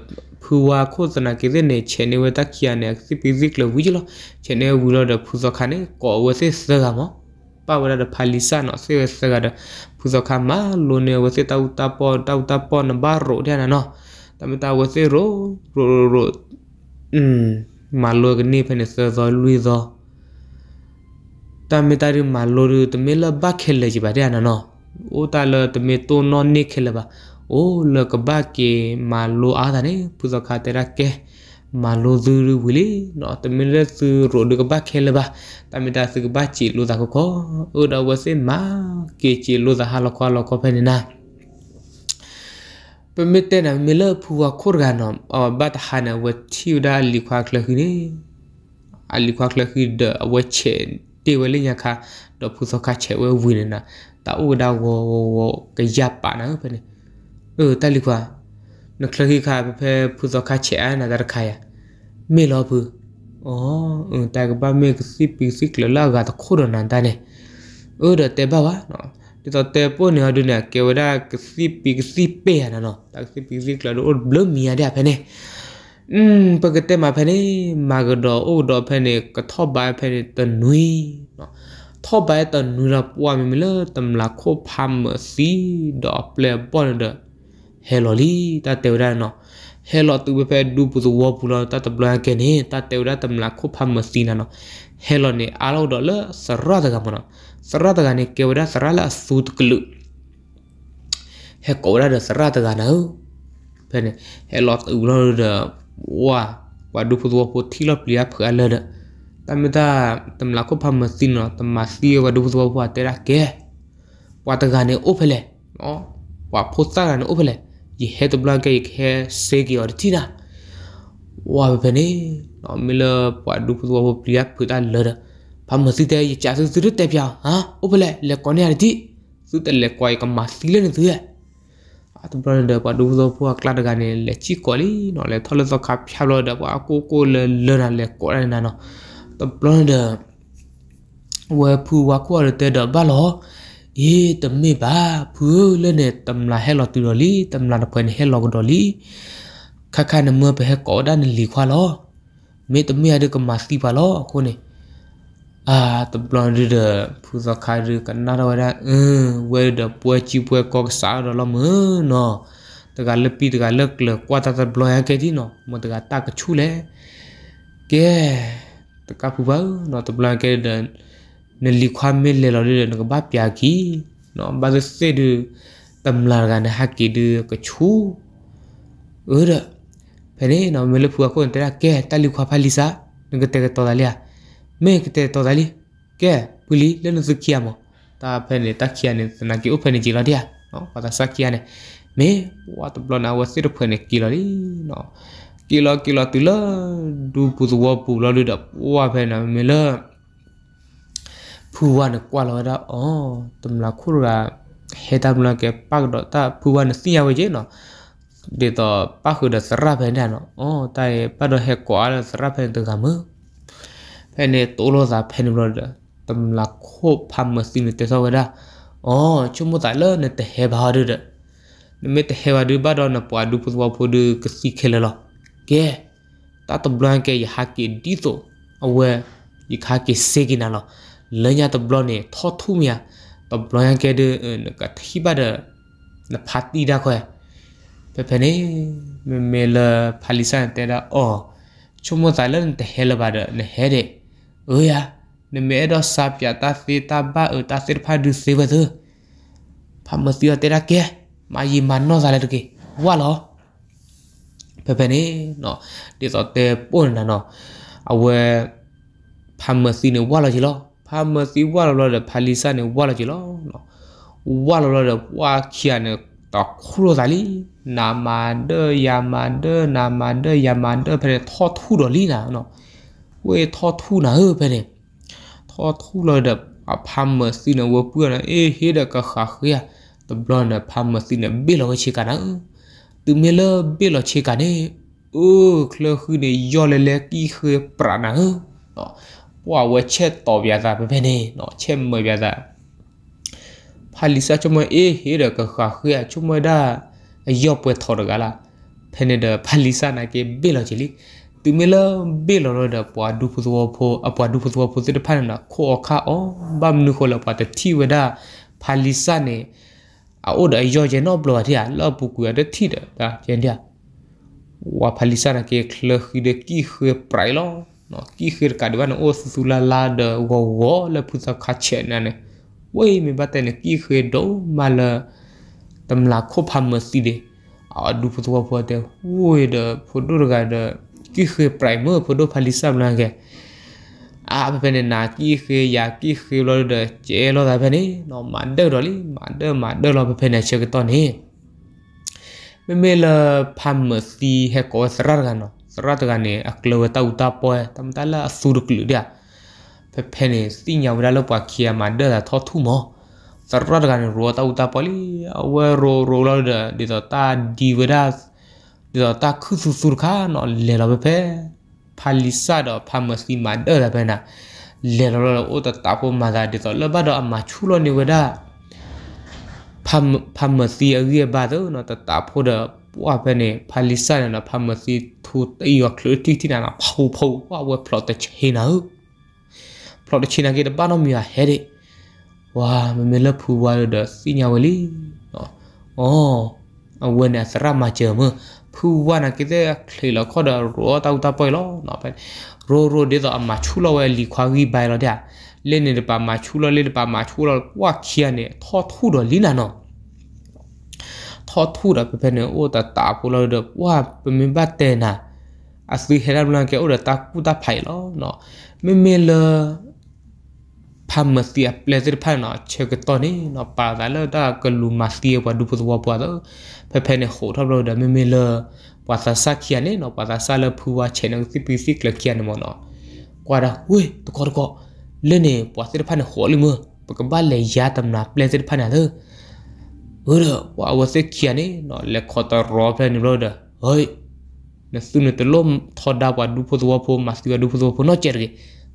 [SPEAKER 1] ဖူဝါခိုစနာကိတဲ့နေချေနေဝတကီယနေစီပီဇစ်လဝီဂျလချေနေဝူရတဲ့ဖူဇခါနေကောဝစစ်စကမောပါဝရတဲ့ဖာလီဆာနော်ဆေဝစကတဲ့ဖူဇခါမလိုနေဝစစ်တောက်တာပေါ်တောက်တာပေါ်နဘာရိုတဲ့နော်တမတဝစစ်ရိုရိုရိုอืมมาโลกนี่เป็นเซอร์ซอลุยซอตามตาริมาโลรุตเมลบาเคลจิบาเดนะเนาะโอตาลตเมโตนอนนี่เคลบาโอลกบาเกมาโลอาดานี่ปุซอคาเตระเกမာလိုဇူရူဝီလီနော်တမင်လက်ဆူရိုဒကဘခဲလဘတမင်တာစကဘချီလိုဇာကိုခေါ်အိုဒါဝစင်မာကေချီလိုဇာဟာလခေါ်လခေါ်ဖဲနေနာ permiten a mila phuwa khurganom aw bat hana wa thiuda likhak lahine a likhak lahid wa che te wale nya kha do phu so kha che we win na ta u da wo wo wo ka ya pa na pe ne e ta likwa na khlahi kha pe phe phu so kha che ana dar kha ya me lo bu o ta ga ba me si pi si kla la ga ta khurana da ne o da te ba wa no ဒီတော့တေပိုနေဟာဒုနေကေဝဒါကစီပီစီပေဟာနော်တက်စီပီစီကလာလို့ဘလမီရတဲ့ဖနေอืมปกติมาဖနေမာဂဒေါ်အိုဒေါ်ဖနေကထောဘိုင်ဖနေတနွီနော်ထောဘိုင်တနွီရပွားမီမလတမ်လာခိုဖမ်စီဒေါ်ပလေပွန်ဒဟဲလိုလီတတေဝဒါနော်ဟဲလောတူပဲဒူပူဇဝပူလာတတဘလကနေတတေဝဒတမလာခုဖမစီနာနဟဲလောနေအာလောဒလစရဒကမန సర్రాతగానే కేవరా సరాల సూతుకులు హే కోరాడు సర్రాతగానా పెన్ హే లాస్ ఉగ్లోడు వా వాడు పుదువా పొత్తిలో ప్లియా ఫగాలడు తమిదా తమ్లాకు ఫమ్మసినో తమ్మాసి వాడు పుదువా పోతేరా కే వాతగానే ఓపెలే ఓ వా పోస్తాగానే ఓపెలే ఈ హే తబ్లాకే ఈ హే సేకి అర్చినా ဝါပဲနေနော်မီလာပဒုပဒဝပလျက်ဖူတာလော်ဘာမစီတဲ့ကြာစုစုတဲ့ပြဟာဥပလက်လက်ကွန်ရတိစုတဲ့လက်ကွိုင်ကမစီလနေသူရဲ့အတူပရန်တဲ့ပါဒူဇောဖူကလာဒကနေလက်ချီကောလီနော်လေထော်လသောခါဖြာလို့တဲ့ပါကိုကိုလလနာလက်ကောရနာနော်တပရန်တဲ့ဝဲဖူဝါကွာတဲ့တော့ဘာလို့အေးတမေပါဖူလနဲ့တမလာဟဲလော်တူတော်လီတမလာတဖွင့်ဟဲလော်ကတော်လီခခနမွဲပဲကောဒါနလီခွာလောမေတမေရကမစီပါလောခုနေ a to blonde de phu za khai ri kan na ra ra we de pue chi pue ko sa ra lo mu no ta ga le pi ta ga le kle kwa ta ta blo ya ke ti no mo ta ga ta ka chu le ke ta ka phu ba no to blo ke de ne li khwa me le lo le no ba pya ki no ba de se de tam la ga ne ha ki de ka chu ơ đó phải đấy nó mới lấy phù hợp của người ta kể ta lưu khóa phải lisa đừng có tệ cái to là liền မေကတဲ့တော်တယ်လေကဲပူလီလည်းနစုခီယမောတာဖဲနေတခီယနေစနာကီဥဖဲနေကြလာတရားနော်ဘာသာစခီယနေမေဝတ်ဘလနာဝစီရဖဲနေကီလာလီနော်ကီလာကီလာတူလာဒူပူဇဝပူလာလူဒဝဖဲနာမေလာဖူဝနကွာလာဒါအော်တမလာခုရာဟေတာမလာကပတ်တော့တာဖူဝနစီယဝေဂျေနော်ဒီတော့ပခုဒစရဖဲနေနော်အော်တိုင်ပတ်တော့ဟေကွာစရဖဲတူကမဖဲနေတိုလိုစာဖဲနေလို့တမ်လာခိုဖမ်မစီနေတေဆောဝဒအော်ချုံမတိုင်လနဲ့တဟေဘာရဒနမေတဟေဘာဒဘတော့နပွားဒူပစဝဖိုဒကစီခဲလလကဲတာတဘလန်ကဲယဟာကီဒီတိုအဝဲယခါကီစေကီနာလလညာတဘလနဲ့ထောထူမြာတဘလန်ကဲဒကတိဘဒနဖတ်တီဒါခွဲဖဖနေမေလဖာလီဆန်တဲတာအော်ချုံမတိုင်လနဲ့တဟေလဘာဒနဲ့ဟဲတဲ့အိုးယာနမေတော့စာပြတာစေတာဘာအတာစေဖာဒုစေဝဒဖမစီယတရကေမာယီမန်နောဇာလေတကေဝါလောပပနေနော်ဒီစောတေပွန်နာနော်အဝဲဖမစီနေဝါလောချီလောဖမစီဝါလောလောဖာလီဆာနေဝါလောချီလောနော်ဝါလောလောဝါခီယာနေတော့ခူရောဇာလီနာမန်ဒယာမန်ဒနာမန်ဒယာမန်ဒဖရထောထူတော်လီနာနော်เวทอทูนะเออไปเลยทอทูเลยเดบอะพัมเมอร์ซีนะเวเพื่อนนะเอเฮดกะขาเฮียตบลอนนะพัมเมอร์ซีนะเบลอชิกานะตึเมเลเบลอชิกาเนเออเคลคือเนยอเลเลกีคือปรานะเออเนาะว่าเวเชตตอบยาซาไปไปเนเนาะเชมเมยาซาพาลิซาจมเอเฮดกะขาเฮียจมดายอปเวทอรกาลาเพเนเดพาลิซานะเกเบลอจิลิသူမလဘေလရဒပွားဒုဖဇဝဖို့အပွားဒုဖဇဝဖို့စစ်တဖန်နာခိုအခါအောဘမ်နုခလပတ်တီဝဒဖာလီဆာနေအိုဒအယောဂျေနောဘလော်တီယာလော်ပူကူရတဲ့တီတဲ့ဒါဂျန်ဒီယာဝါဖာလီဆာနာကေခလခိဒကီခေပရိုင်လောနော်ကီခေကဒဝနအိုဆူဆူလာလာဒဝဝလပုစခါချေနာနေဝေးမီဘတ်တဲ့ကီခေဒိုမလတမ်လာခိုဖာမစီဒေအာဒူဖဇဝဖို့တဲ့ဝေးဒဖိုဒူရဂါဒကိခေပရိုင်မောဖိုဒိုဖလီဆမ်လာငဲအာဘယ်နဲ့နာကိခေယာကိခေလောဒကျေလောဒါဘယ်နေနော်မန်ဒေတော်လီမန်ဒေမန်ဒေလောဘယ်နဲ့ချက်တော့နေမေမေလာဖမ်မစီဟဲကောစရရကနော်စရတကနေအကလဝတဥတာပွဲတမတလာဆူရကလူဒါဖဖနေစီညာဝဒါလောပါခီယာမန်ဒေတာထောထုမောစရတကနေရောတဥတာပွဲလီအဝဲရောရောလောဒဒီတာဒီဝဒါဒီတော့တာခုစုစုခါနော်လေလောပဲဖာလီဆာတော့ဖာမစီမာဒေရပဲနာလေလောလောအိုတတာဖို့မာဒါဒီတော့လဘတော့အမချူလို့နေဝဒဖာဖာမစီအရေးပါတော့နော်တတာဖို့တော့ပွားပဲနေဖာလီဆာနော်ဖာမစီသူတေးရကလတီတီနာဖောဖောပွားဝဖလော့တချေနာဖလော့တချေနာကေတပါတော့မြာဟဲတဲ့ဝါမမလဖူဝါတော့စညာဝလီနော်အော်အဝနစရမချေမဖူဝနာကိတဲ့ခေလခေါ်ဒါရောတောက်တာပွဲလော နော်ပဲရိုရိုဒေတော့အမချူလောဝဲလီခွာကြီးပိုင်လောတဲ့လင်းနေတပါမချူလောလင်းတပါမချူလောဝါခီယနေထောထူတော့လင်းနာနော်ထောထူတော့ပဲနေအိုတာတာဖူလောတော့ဝါပမင်ဘတ်တဲနာအစလီဟဲရဘလန်ကေအိုတာကူတာဖိုင်လောနော်မေမေလာဖမ်မစီအပလက်ဇ်ဖန်နာချက်ကတော့နေနော်ပါဒါလတာကလူမစီဝဒူပဒဝပဒဖဖနေခိုထောက်လို့ဒါမေမေလပါသစာခီယနေနော်ပါသစာလဖူဝချေနစီပီစီကလခီယနမနော်ကွာဒါဝေးတကောတကောလနေပါစစ်ဖန်ခိုလိမပကဘလေယာတမနာပလက်ဇ်ဖန်နာလေဟိုရဝါဝစခီယနေနော်လက်ခေါ်တော်ရောဖန်နေလို့ဒါဟိုနစုနတလုံးထော်ဒါဝဒူပဒဝပမစီဝဒူပဒဝပနော်ချေရ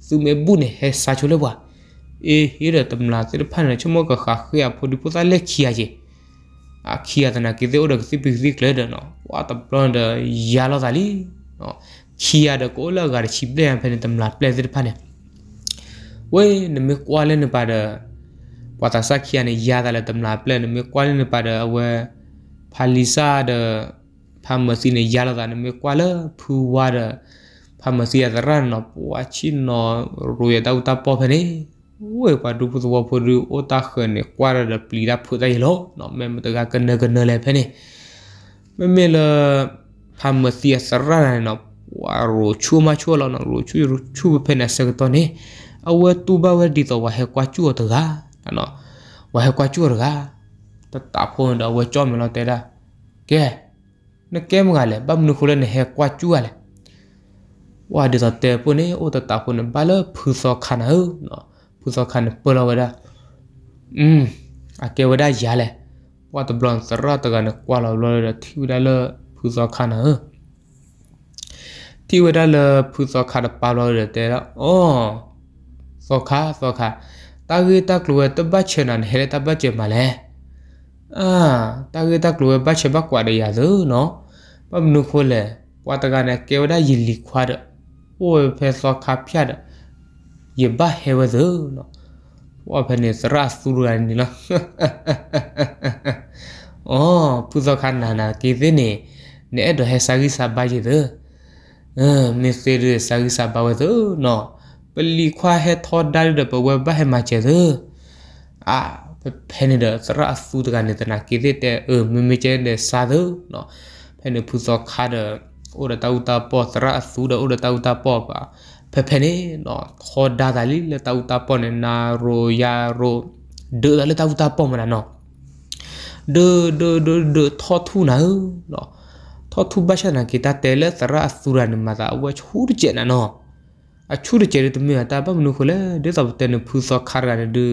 [SPEAKER 1] စုမေဘူးနေဟဲစာချိုလေဘွား e ira tamla tir phan chumo ka kha khya phodi puta le khia ye a khia dana ki de odak sipi zik le da no wa ta blond ya la dali no khia da ko la gar chip de an phan tamla ple tir phan we ne me kwa le ne pa da wa ta sa khia ne ya da le tamla ple ne me kwa le ne pa da we phalisa da pharmacy ne ya la da ne me kwa le phu wa da pharmacy ya da ran no wa chi no ro ya da uta po phan ne ui qua du pu tua vào ru o ta khờ nè qua ra đập lì đập pu tay lo nó mẹ mà tự gà cân nơ cân nơ lên thế nè mẹ mẹ là phàm mà tia sờ ra này nó qua ro chua mà chua lo nó ro chua ro chua bên này sờ to nè à ua tu ba ua đi tàu qua hè qua chua tự gà nó qua hè qua chua gà ta tạp hồn đó ua cho mình nó tê ra kìa nó kém gà lẹ bấm nó khô lên hè qua chua lẹ qua đi tàu tê pu nè ô ta tạp hồn nó ba lơ phư so khăn hơn nó อุสคันปลาวดาอืมอาเกวดายาเลยว่าตบลอนสรอตกันกว่าเราเลยที่วดาเลพุสคันเออที่วดาเลพุสคันปาเราเลยแต่ละอ๋อสคาสคาตากีตากลัวตบัชนันเฮเลตบัชมาเลยอ่าตากีตากลัวบัชบักกว่าเดียเเนาะปั๊มนุโคเลยว่าตะกันเกวดายิลิควาดโอ้ยเพสอคาพยาดယဘဟေဝဇနော်ဝါဖနေစရစူရန်နီလားအော်ပူဇော်ခန္နာနာကေဇင်းနေနေအဲ့တော့ဟေစာရိစာဘာကြီးသအမ်မစ္စရီစာရိစာဘာဝသနော်ပလီခွာဟေထောဒါရီဒပဝဘဟေမချေသအာဖနေဒစရစူဒကနေတနာကေဇတဲ့အမမချေနေစာသနော်ဖနေပူဇော်ခါဒအိုရတောတာပေါ်စရစူဒအိုရတောတာပေါ်ပါဖဖနေနော်ခေါ်ဒါဒါလေးလက်တောက်တာပေါ်နေနာရိုယာရိုဒေဒါလက်တောက်တာပေါ်မနာနော်ဒေဒေဒေဒေထောထူနာနော်ထောထူဘာရှာနာကီတာတဲလက်သရာအဆူရနမတာဝချူရကျနနော်အချူရကျတဲ့တမီတာပမနုခလေဒေသဘတဲနဖူစောခါရနဒူ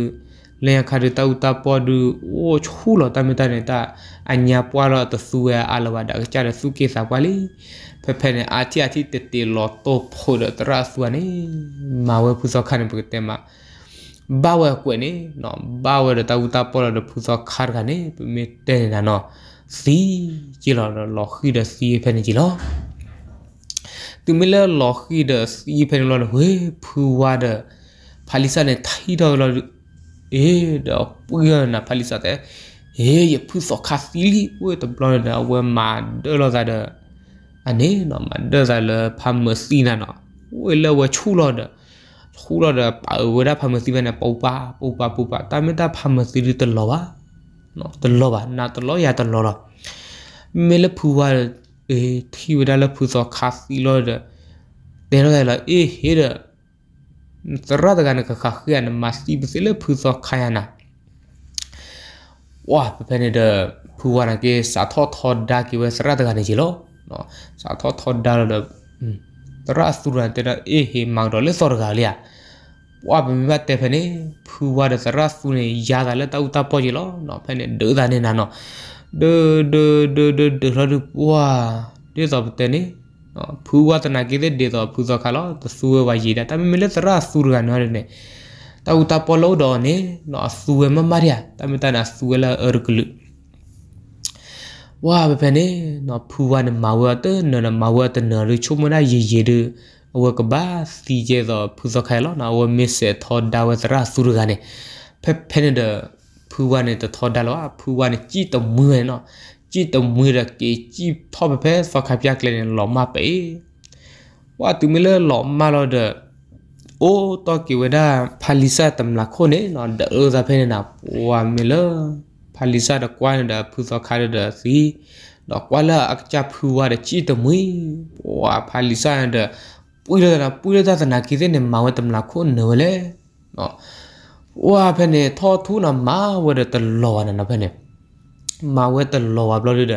[SPEAKER 1] လေခါရတောက်တာပေါ်ဒူဝချူလတမတနေတာအညာပွားတော့သဆူရအလဝဒါကြတဲ့စုကေစာပွားလေးဖဖနဲ့အာတီအာတီတေတေလောတော့ဖို့တရာစွာနေမဝဲဖူစောခါနေပုတ်တဲမှာဘာဝဲကွနေနော်ဘာဝဲတာဥတာပေါ်လာဖူစောခါကနေမေတဲနေတာနော်စီကြည်လောလောခိဒစီဖနေကြည်လောသူမလဲလောခိဒစီဖနေလောဝေဖူဝါဒဖာလီဆာနဲ့ထိုင်တော်လောအေးတော့ပူရနာဖာလီဆာတဲ့เฮ้ยพูดสอกคาซิลีเว้ยตบลอนเดอเวมาเดอลอซาเดอအနေနော်မဒဇလဖာမစီနာနော်ဝေလဝချူလောဒခူလောဒပါဝရဖာမစီဘနပူပါပူပါပူပါတမတာဖာမစီတလောပါနော်တလောပါနာတလောရတလောလောမေလဖူဝါအေသီဝဒလဖူစောခါစီလောဒဒေရလာအေဟေရသရဒကနခခခရနမစီပစီလဖူစောခါယနာဝါပပနေဒဖူဝါနကေစာထောထောဒါကေဝစရဒကနဂျီလောနော်စာသောသောဒါရလတရာစုရတရအေဟေမောင်တော်လေစောရကလေးဝါဘမတ်တေဖနေဖူဝါဒစရာစုနေရာကလည်းတောက်တာပေါ်ကြီးလို့နော်ဖနေဒေဒါနေနာနော်ဒေဒေဒေဒေဒေရဒဝါဒေဇဘတေနေနော်ဖူဝါတနာကိတဲ့ဒေဇဖူဇခါလို့သဆူဝါရေးတာတမင်မလဲစရာစုရကနော်နေတောက်တာပေါ်လို့တော့နေနော်ဆူဝမမရတမင်တနာဆူလာအရကလူးဝါဘဘနေနော်ဖူဝါနမဝတ်တနနမဝတ်တနရချုမနာရေရေဒအဝကဘာစီကျေတော့ဖူစခဲလောနော်ဝမစ်စေထောဒါဝသရာဆူရကနေဖဖနေဒဖူဝါနေတထောဒါလောဖူဝါနေជីတမွေနော်ជីတမွေရကေជីထောဘဖဲစခပြကလနေလောမပေဝါတူမီလလောမလောဒโอ้ตอกิเวดาพาลิซาตำลักคนเนาะเดอซาเพนนาปัวมิเลဖာလီစာတကွာနဒဖူသောခါရဒစီတော့ကွာလာအချဖူဝါတဲ့ချီတမွေဝါဖာလီစာနဒပူရဒနာပူရဒသနာကိတဲ့နေမောင်တမလာခုနော်လေနော်ဝါဖနေထောထူနာမာဝဒတလောနာဖနေမာဝတလောဝဘလောတဲ့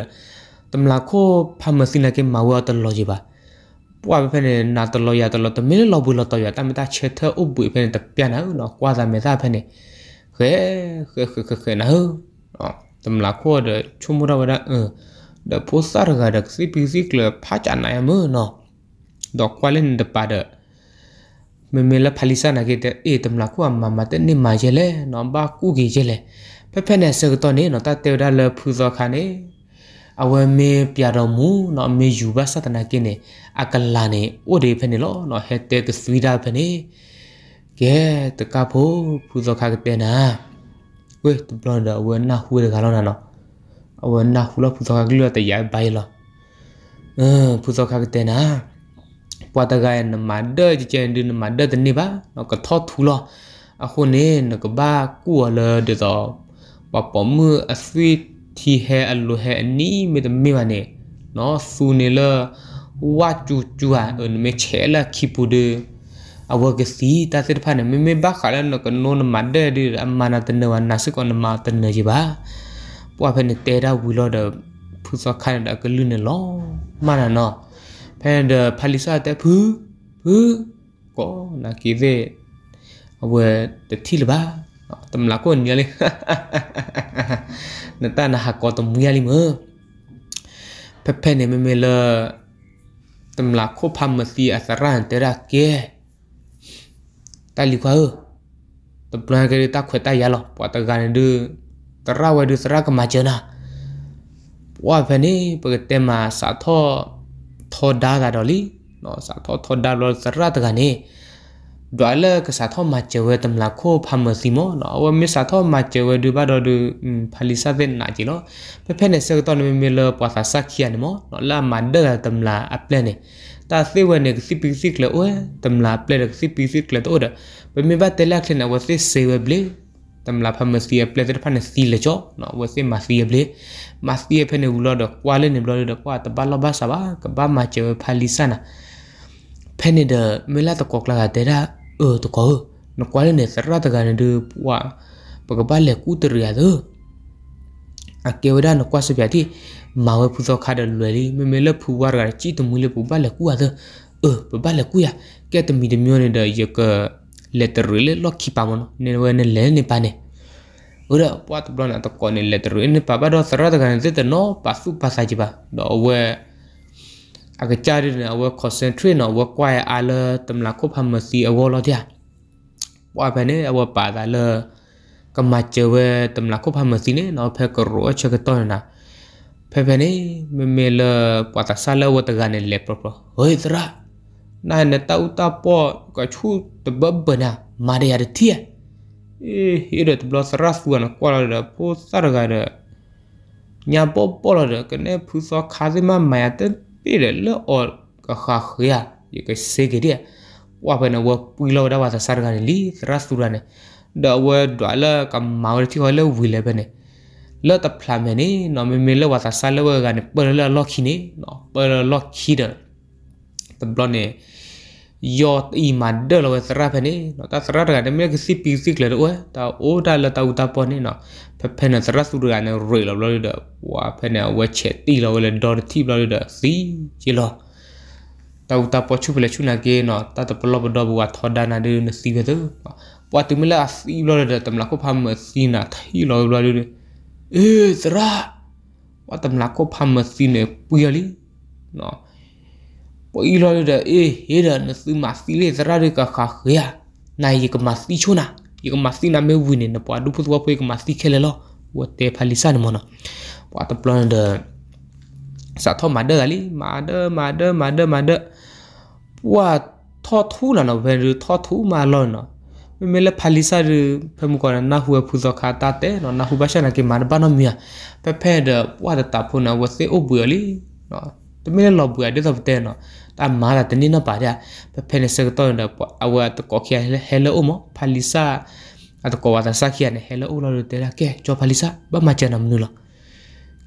[SPEAKER 1] တမလာခုဖာမစီနာကေမာဝတလောကြီးပါပွားဖက်နေနာတလောရတလောတမင်းလောက်ဘူးလောက်တော့ရတမတာချက်ထအုပ်ပွေဖက်နေတပြန်နော်ကွာသာမေသာဖက်နေခဲခဲခဲခဲနော် tầm là khu để chung mua đâu đó ừ để phố sát gà được xí bị xí là phá chán này mơ nó đó qua lên đập bà đỡ mình mình là phá lý sát này cái ê tầm là khu mà mà tên nên mà chơi lệ nó ba cú gì chơi lệ phải phải này sợ tao này nó ta tiêu ra là phụ do khá này à quê mẹ bia đầu mũ nó mẹ dù ba sát này cái này à cần là này ô để phải này lo nó hết tệ cái suy ra phải này cái tất cả phố phụ do khá cái tên à เว้ยตุบลอดเอเว้ยน่าหูเด็กหลอนนั่นเนาะเอาเวนยน่าหูแล้วผู้สาวกเลือวแต่ยายไปละเออผู้สาวก็เต้นนะพอตะกายน่ะมาเด้อจีเจนดูน่ะมาเด้อต่นนี่บ้าเราก็ทอดทุล่ะเอาคนนี้น่ะก็บ้ากลัวเลยเดี๋ยวต่อปอบมืออัศวิทีแห่อัลลูแห่อันนี้ไม่ต้องไม่มาเนี่ยเนาะสูนี่ยละว่าจู่จู่อ่ะเออไม่เชื่อละขี้ปูเดืออาวกสีตาเสดพันไม่ไม่บ้าขาดนั้นก็นนมาเดดิอัมานาตันนวันนาสกอนมาตันเนจิบาพวเพนเตดาวิลอดพุทธคันดากลืนลอมานาเนาะเพนเดพาลิซาเตะพื้นพื้นก็นักกีเวเอาวตทิลบาตำลักคนเยอะลินตานาหากอตมุยาลิเมอเพเพนเนไม่ไม่เลตำลักคพัมมาซีอัสรันเตราเกแต่ลิควาเออตบลาเกตาขวตายาหรอปวดตะการดื้อตะราวดื้อสระกมาเจอนะว่าเพนี่เปิดเตมาสาทอทอดากาดอลีเนาะสาทอทอดาลสระตะการนี่ดอยเลกสาทอมาเจอตำลาโคพามซิโมเนาะว่ามิสาทอมาเจอดูบ้าดอดูพาลิซาเดนนาจิเนาะเพเพนเซกตอนมีเลปวาสาสักเคียนมอเนาะลามาเดอตำลาอัปเลเนี่ย ta se wa ne si pi sik le o tam la ple le si pi sik le to da be me ba te la khle na wa se se wa ble tam la pha ma si ya ple te pha na si le cho no wa se ma si ya ble ma si ya phe ne u lo da kwa le ne blo le da kwa ta ba lo ba sa ba ka ba ma che pha li sa na phe ne da me la ta kok la ga te da o to ko no kwa le ne sa ra ta ga ne de wa ba ka ba le ku te ya do a ke wa da no kwa se pya ti mawe puzo khada lweli memele phuwar gar chi to mule pu bala ku ada e pu bala ku ya ke to mi de myo ne da ye ka letter rule lo khi pa mon ne we ne le ne pa ne ura puat blon ato ko ne letter rule ne pa ba do sara da gan zeta no pa su pa sa ji ba do we aga cha de ne we concentrate no we kwa ya ala tamla ko pham ma si awo lo dia wa ba ne awo pa da le ကမချေဝဲတမလခုဖမစီနေနော်ဖဲကရောချက်ကတော့နာ 페페네 메멜 빠타 살라 워타가네 레프로 호이드라 나네 타우타 포 까추 tbabana mariya da tiya eh ida tbla saras wana kuala da po sarga da nya po pola da kene puso ma maya ta pile le o ka kha khya ye ka sege dia wa bana wa puilo da wa sarga li saras turane da wa la ka mawri ti wala wile bane လတ်တဖလာမနေနော်မေမေလဝတာဆာလဝကနေပရလလော့ခိနေနော်ပရလော့ခိဒတဘလနေယောတ်အီမဒလဝစရဖနေနော်တစရတကတမေကစီပီစီကလေတော့တာအိုတာလတာဥတာပေါ်နေနော်ဖဖနေစရစုရကနေရေလောလောလောဝါဖနေဝက်ချက်တီလောလေဒေါ်တီလောလောစီချီလောတာဥတာပေါ်ချူပလေချူနာကေနော်တတပလောဘဒဘဝထောဒနာဒေနစီဝေတပွာတူမလာစီလောလောတမလာကိုဖမ်းမစီနာသီလောလောလောเอสระว่าตำลักก็พามาซีเนี่ยปุยลิเนาะปุยลอยเดเอเฮดนะซื้อมาซีเลยสระเดกะขาเฮียนายกมาซีชูนะยกมาซีนะไม่วินเนี่ยปอดูพุทธว่าปุยกมาซีเคเลลอวเตพาลิซานมอนะปอตะปลอนเดสัตว์ทอมาเดอลิมาเดอมาเดอมาเดอมาเดอว่าทอทูล่ะเนาะเวรทอทูมาลอนเนาะ mele phalisa ru phemu kora na huwa phuzo kha ta te no na huba shana ke mar bana mia pe phe de wa da ta phuna wa se obu ali no to mele lo bu de of te no ta ma la te ni na pa ya pe phe ne se to na po awa to ko khia hello o mo phalisa at ko wa ta sa khia ne hello o lo te la ke cho phalisa ba ma cha na mnu lo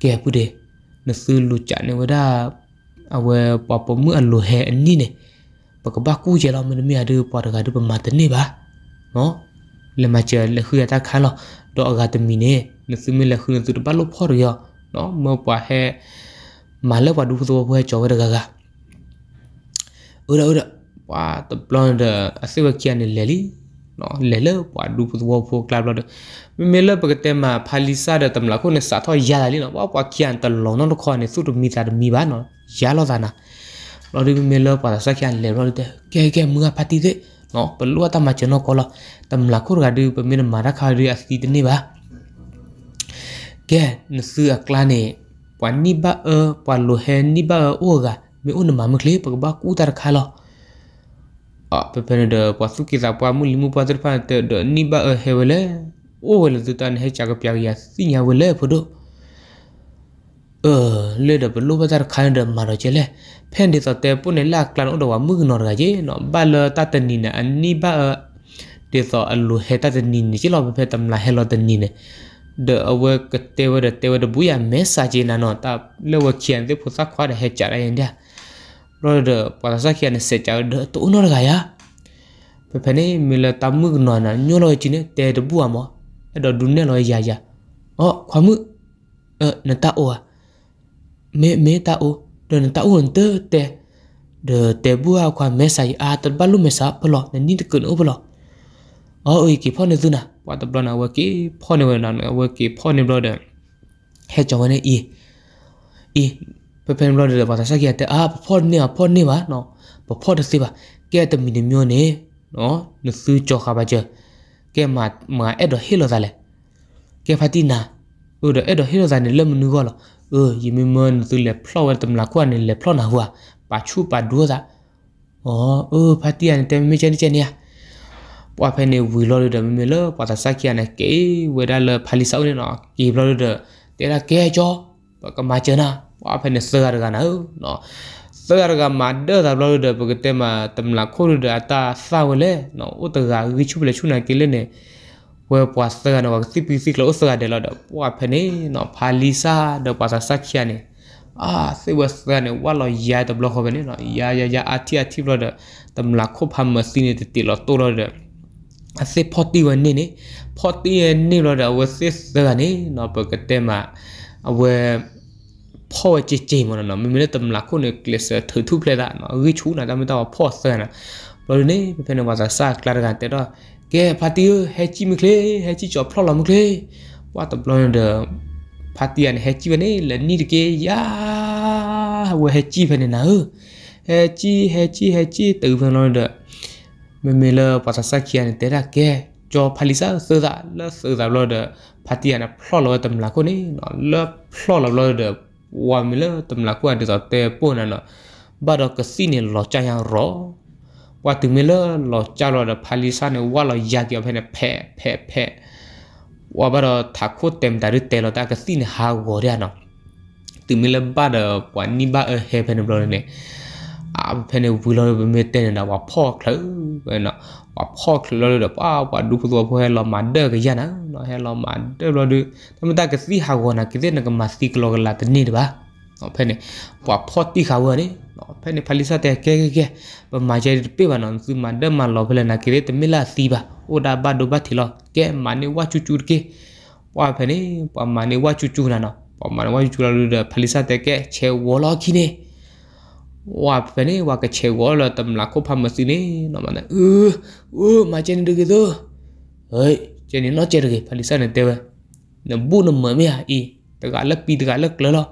[SPEAKER 1] ke pu de na su lu cha ne wa da awa pa po mu an lo he ni ne pa ka ba ku je la mu ne mi adu pa da ga du pa ma te ne ba နော်လမချေလခွေတာခါလောတော့အကတမီနေလစမီလခွေသူတပါလို့ဖော်ရနော်မပွားဟဲမလဘဒူသောဘွဲကြောဝဲတကကဥရဥရပွာတပလန်ဒအစိဝကီယန်လေလီနော်လေလပွာဒူသောဖိုကလပ်လတ်မေမေလပကတဲမှာဖာလီဆာတဲ့တမလာခုနဲ့စာထောရလာလီနော်ပွာပွာကီယန်တလုံးနော်ခေါ်နေစုတမီတာမီပါနော်ရလောသာနာလော်ဒီမေလပွာစာကီယန်လေရောတဲ့ကဲကဲမူကဖာတီတဲ့နော်ပလူအတမချနောကောလာတမ်လာခုရဒီပမင်းမာရခါရီအစီတနေပါကဲနဆူအကလာနေပန်နီဘာအပလူဟဲနီဘာအိုဂါမေဦးနမမကလေးပကဘာကူတရခါလောအပပနဒပစုကိဇာပမူလီမူပဒရဖန်တဒနီဘာဟဲဝလေအိုဝလေဇူတန်ဟဲချာကပြာရီစီညာဝလေဖဒိုเออเลดบลูบาจารคันเดมารอเจเลเพนดิสเตปุเนลากลันอดวามึกนอรกาเจเนาะบาลตาตนีนะอันนี้บาเออดิสอลูเฮตาตนีนี่จิลอเปตําลาเฮลอตนีนะเดอเวกเตวเดเตวเดบุยาเมสาเจนะเนาะตาเลวเขียนเตพุซักควาเดเฮจารายันเดรอเดปาซักเขียนเสจาเดตูนอรกายาเปเพเนมิลตามึกนอนะญอลอจิเนเตเดบัวมอเอดดุเนลอยายาอ๋อความมึเออนตาโออ่ะ me me ta u don ta un te te de te bua kwa me sai a ta balu me sa plo ne ni de kun u plo o oi ki phone zuna wa ta blona wa ki phone wa na wa ki phone bro de he chawa ne i i pe pe bro de wa ta sa ki te a phone ne a phone ne ba no po phone de si ba ke te mi ne myo ne no ne su cho kha ba je ke ma ma e do he lo da le ke phati na u de e do he lo da ne le mu nu go lo เออยิมิมันตุเลพลอวันตำลักวันเลพลอนะหัวปาชูปาดัวซะอ๋อเออพาตีอันเต็มไม่เจนเจเนี่ยปอเพนวีลอลเดมเมเลปอตาซากิอันเกเวดาเลพาลิซาอุเนาะกีบลอลเดเตราเกจอปกมาเจนะปอเพนเซอร์กันเนาะเซอร์กันมาเดอร์บลอลเดปกเตมาตำลักโคลเดอตาซาวเลเนาะอุตกาวิชุเลชุนาเกเลเนี่ยဝဲပွာစကနောစီပီစီကလောစကဒဲလောဒပွာဖနေနော်ဖာလီစာဒပွာစာစချာနေအာစေဝစကနောဝါလောယာတဘလောဟဘနေနော်ယာယာယာအတီအတီဘလောဒတမလာခုဖမစီနေတတီလောတိုလောဒအစေဖော်တီဝနေနေဖော်တီနေလောဒဝစစ်စကနေနော်ပကတဲမအဝဲพ่อจีจีมันเนาะมันไม่ได้ตำลักคนเนี่ยเกลเซถือทุกเลยละเนาะวิชูนะแต่ไม่ต้องพ่อเซนะเราเนี่ยเป็นภาษาซากลาดกันแต่ว่าကဲဖာတီဟဲချီမကလေဟဲချီချောဖလော်လာမကလေဝါတဘလွန်ဒဖာတီယန်ဟဲချီဝနေလနီတကေယာဝဟဲချီဖနေနာဟဲချီဟဲချီဟဲချီတူဖန်လွန်ဒမမေလပါစစကီယန်တေရာကဲကျော်ဖလီဆာစေသာလစေသာလောဒဖာတီယန်ဖလော်လောတမလာကိုနေနော်လဖလော်လောဒဝါမီလတမလာကိုအတေတေပိုနနော်ဘာတော့ကစီနေလောချာရန်ရောဝါတူမဲလောလောကြာလောဖာလီဆာနေဝါလောယာတိအဖဲနေဖဲဖဲဖဲဝါဘရသာခုတ်တမ်ဒါရတဲလောတာကစီနဟာဝရနတူမဲလဘာဒပဝနိဘာအဟဲဖဲနေဘလောနေအဖဲနေဝီလောမဲတဲနေတာဝါဖော့ခလုဘဲနော်ဝါဖော့ခလုလောပါဝါဒူဖူသောဖဲလောမန်ဒဲကရနာနော်ဟဲလောမန်ဒဲလောဒူသမတာကစီဟာဝနာကိတဲ့နကမစီကလောကလာတနေတပါနော်ဖဲနေဝါဖော့တိခါဝရနေဖဲနေဖလီစတဲ့ကဲကဲကဲပမာကျဲပေးပါနော်စမန်ဒမလောဖလနာကလေးတမီလာစီပါအိုဒါဘဒိုဘတီလောကဲမနေဝချူချူကေပွာဖဲနေပမနေဝချူချူနာနော်ပမနေဝချူချူလာလူဖလီစတဲ့ကဲချေဝလောခီနေဝါဖဲနေဝါကချေဝလောတမလာကိုဖမစီနေနော်မနေအူအူမကျဲနေတကေသောဟဲ့ကျနေနော်ကျဲတကေဖလီစနဲ့တဲဝနဘူနမမေဟာအီတကလက်ပီတကလက်ကလော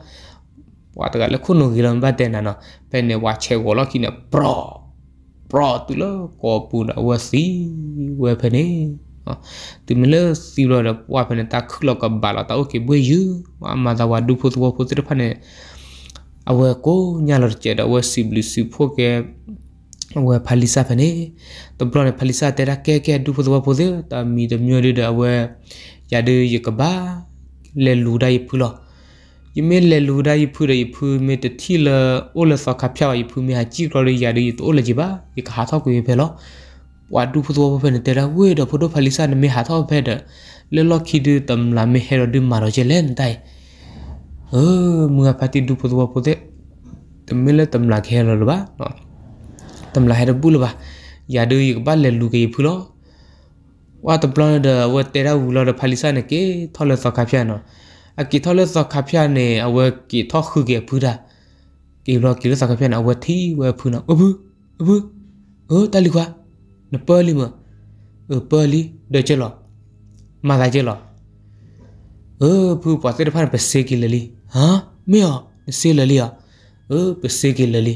[SPEAKER 1] ဝါတကလခုနဂီလန်ဘတ်တဲ့နော်ပဲနေဝါချေဝလကိနပရပရတူလကောပူနဝစီဝဲဖနေသူမလစီလရပွားဖနေတခလကဘလာတာโอเคဘွေယူအမသာဝဒုဖို့သောဖို့တဖနေအဝဲကိုညလကျတဲ့ဝဲစီဘလစီဖို့ကအဝဲဖလီစာဖနေတဘလနဲ့ဖလီစာတဲရကဲကဲဒုဖို့သောဖို့တမီတမျိုးလေးတဲ့အဝဲရတဲ့ရကဘာလေလူဒိုင်ဖူလောယမေလေလူဒါယဖူရိဖူမေတတိလအိုလစခဖြာယဖူမေဟာကြည်ကရရရီတိုလကြပါဒီခါသောကိုဖဲလောဝါဒူဖသောဖဲနေတရာဝေဒဖဒဖလီဆာနမေဟာသောဖဲဒလေလခိဒူတမ်လာမေဟေရဒူမာရဂျလန်တိုင်เออมึงอะพัติดูปตัวปเตตมิเลตมลาเคลลบะเนาะตมลาเฮรบุลบะอย่าดูอีกบ้านเลลูกีพุลอว่าตปลอนเดวเตราวูลอดพาลิซาเนเกทอลสกาเพียเนาะအကီထောလစခဖျာနေအဝဲကီထောခုကေဖူတာကီလောကီလစခဖျာနေအဝဲသီဝဲဖူနာအဘူအဘူအိုတလီခွာနပလီမအပလီဒေချေလောမာလာချေလောเออผู้ปอดเสื้อผ้าเป็นเซกิลลีฮะไม่อ่ะเซลลีอ่ะเออเป็นเซกิลลี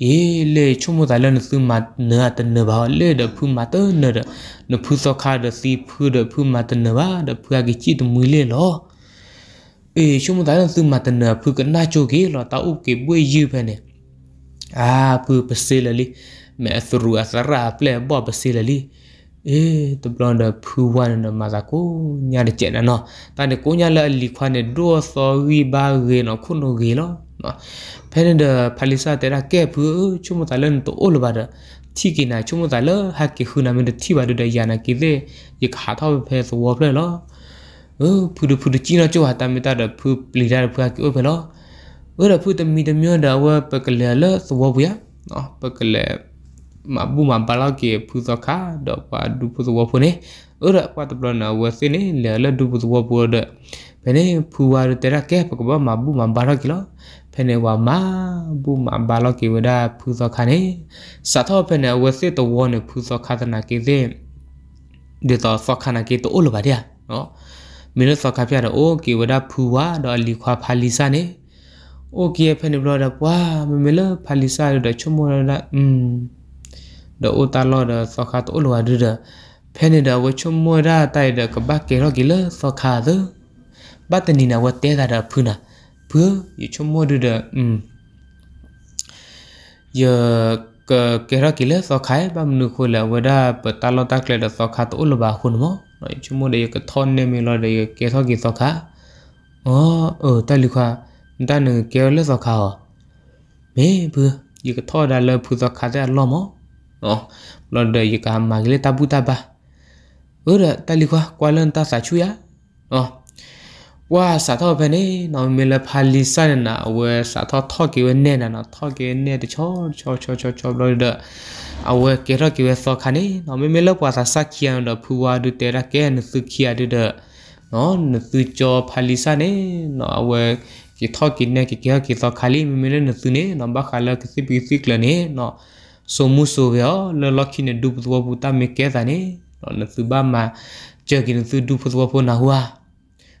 [SPEAKER 1] เอเลชั่วโมงแต่ละนึกมาเนื้อตันเนื้อบ่าวเลเดผู้มาเตอร์เนื้อเดผู้สกาเดซีผู้เดผู้มาตันเนื้อบ่าเดผู้อากิจิตมือเล่หรอအေရှုံမတိုင်းသူမတနဖုကနာချိုကေလတာဥကေဘွေယူဖနေအာဖုပစေလလီမဲသရူအစရာပလေဘပစေလလီအေတဘလန်ဒဖူဝနနမဇာကိုညာတဲ့ကျန်နော်တန်ကိုညာလလီခွနဲ့ဒိုဆော်ဝီဘာရေနော်ခုနိုဂေလောနော်ဖဲနဒဖလီစာတရာကဲဖူချုံမတလန်တိုအိုလဘာဒတီကိနာချုံမတလဟာကိခုနာမင်းတီဘာဒဒယာနာကိလေယခါထောဖဲသဝဖလေလောโอ้พูดพูดจีนจ้าตามิตาดพูดปลีดาพูดกูเปล่าเออพูดตมีตมีดาว่าปกเลละสวบยะอ๋อปกเลมาบุมาบาลาเกพูดสกาดอกว่าดูพูดสวบเนี่ยเออว่าตบลนาวสิเนี่ยเลละดูพูดสวบเดဖနေဖူဝါတရကဲပကဘမဘူးမဘာရကီလောဖနေဝါမဘူးမဘာလကီဝဒဖူစောခနေစာသောဖနေဝစစ်တဝနဖူစောခသနာကေစေဒေတာစောခနာကေတိုလဘာဒယာနော်မင်းတို့ဆော်ခါပြတော့အိုကေဝဒဖူဝါတော့လီခွာဖာလီစာနေအိုကေဖနေဘလော့တော့ပွာမမလဖာလီစာတော့ချုံမောရတာอืมတော့အိုတာလော့တော့ဆော်ခါတော့လောရတာဖနေတော့ဝချုံမောရတိုက်တော့ကဘကေရောဂီလဆော်ခါသဘတ်တနီနာဝတဲတာတော့ဖူနာဖူယချုံမောရတာอืมယကကေရောဂီလဆော်ခိုင်ဘမနုခိုလာဝဒါပတာလော့တာကလေတော့ဆော်ခါတော့လောဘခုနမောနော်ချုံမတဲ့ကသွန်နေမီလော်တဲ့ကေသောကီသောခါအော်အော်တလူခါတန်နကေလသောခါဟောမေဘူဒီကထောဒါလဖူသောခါတဲ့လောမောနော်လော်တဲ့ကမာဂလေတပူတပါအော်တလူခါကွာလန်တဆာချူယာနော်ဝါစာတော့ပဲနေနော်မေလဖာလီဆန်နာဝဲစာတော့ထော့ကေဝဲနဲ့နာနော်ထော့ကေနဲ့တချောချောချောချောချောလော်တဲ့အဝဲကေရကေဝဲစောခါနေနော်မေမေလောက်ပါစာစခီယန်တော့ဖူဝါဒူတေရာကဲနစုခီယာဒူဒနော်နစုကြောဖာလီစာနေနော်အဝဲကေထောကိနေကေကေကေစောခါလီမေမေလနစုနေနော်ဘခါလကစီပီစီကလနေနော်ဆိုမှုဆိုရောလလခိနေဒူပသောဘူတာမေကဲစာနေနော်နစုဘာမာဂျေကိနစုဒူပသောဖိုနာဟွာ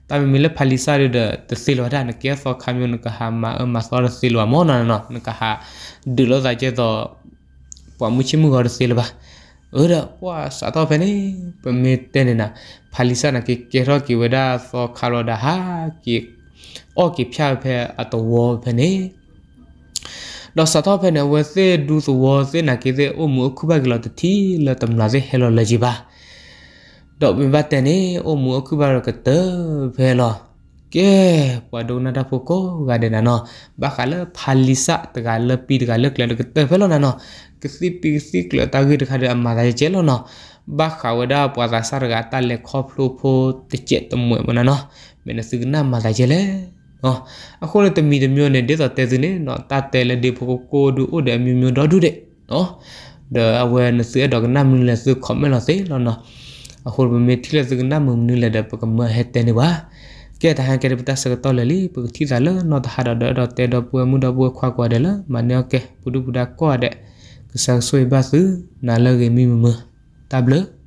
[SPEAKER 1] တာမီလဖာလီစာရဒတစီလောဒါနကဲဆောခါမျိုးနကဟာမာအမဆောရစီလောမောနာနော်နကဟာဒူလောဇာကျေတော့ပွားမှုချမှုဟောစေလပါအော်ဒါပွားစတော့ဖနေပမေတဲနေနာဖာလီဆာနာကေကေရောကေဝဒါသောခါရောဒါဟာကေအော်ကေဖြာဖဲအတဝောဖနေတော့စတော့ဖနေဝစေဒူသဝစေနာကေစေအမှုခုဘကလတတိလတမလာစေဟဲလောလဂျီပါတော့မပတ်တဲ့နေအမှုခုဘရကတဖဲလောကဲပဒုနာတာဖိုကိုဂါဒနာနောဘာခါလဖာလီဆာတကလပီတကလကလကတဖဲလောနာနောကစီပီစီကလတာဂိတခါရအမဒါချေလောနော်ဘာခါဝဒါပွာသာဆာဂါတလက်ခေါဖလိုဖိုတကျက်တမွေမနနော်မင်းစုကနာမဒါချေလေနော်အခုလည်းတမီတမျိုးနဲ့ဒေသတဲစင်းနဲ့နော်တတဲလည်းဒီဖိုကိုဒူအိုဒဲမျိုးမျိုးတော့ဒူတဲ့နော်ဒါအဝဲနစဲတော့နာမလည်းစုခေါ်မလားစေလောနော်အခုမေတိလက်စကနာမမနလဒပကမဟက်တဲနေပါကဲတဟန်ကဲပတဆကတော်လလီပတိသာလနော်တဟာဒဒတဲဒပွေမှုဒပွေခွာကွာတယ်လမနောကဲပုဒုပဒကွာတဲ့ sang soi ba thứ là lơ mi mờ mờ ta blớ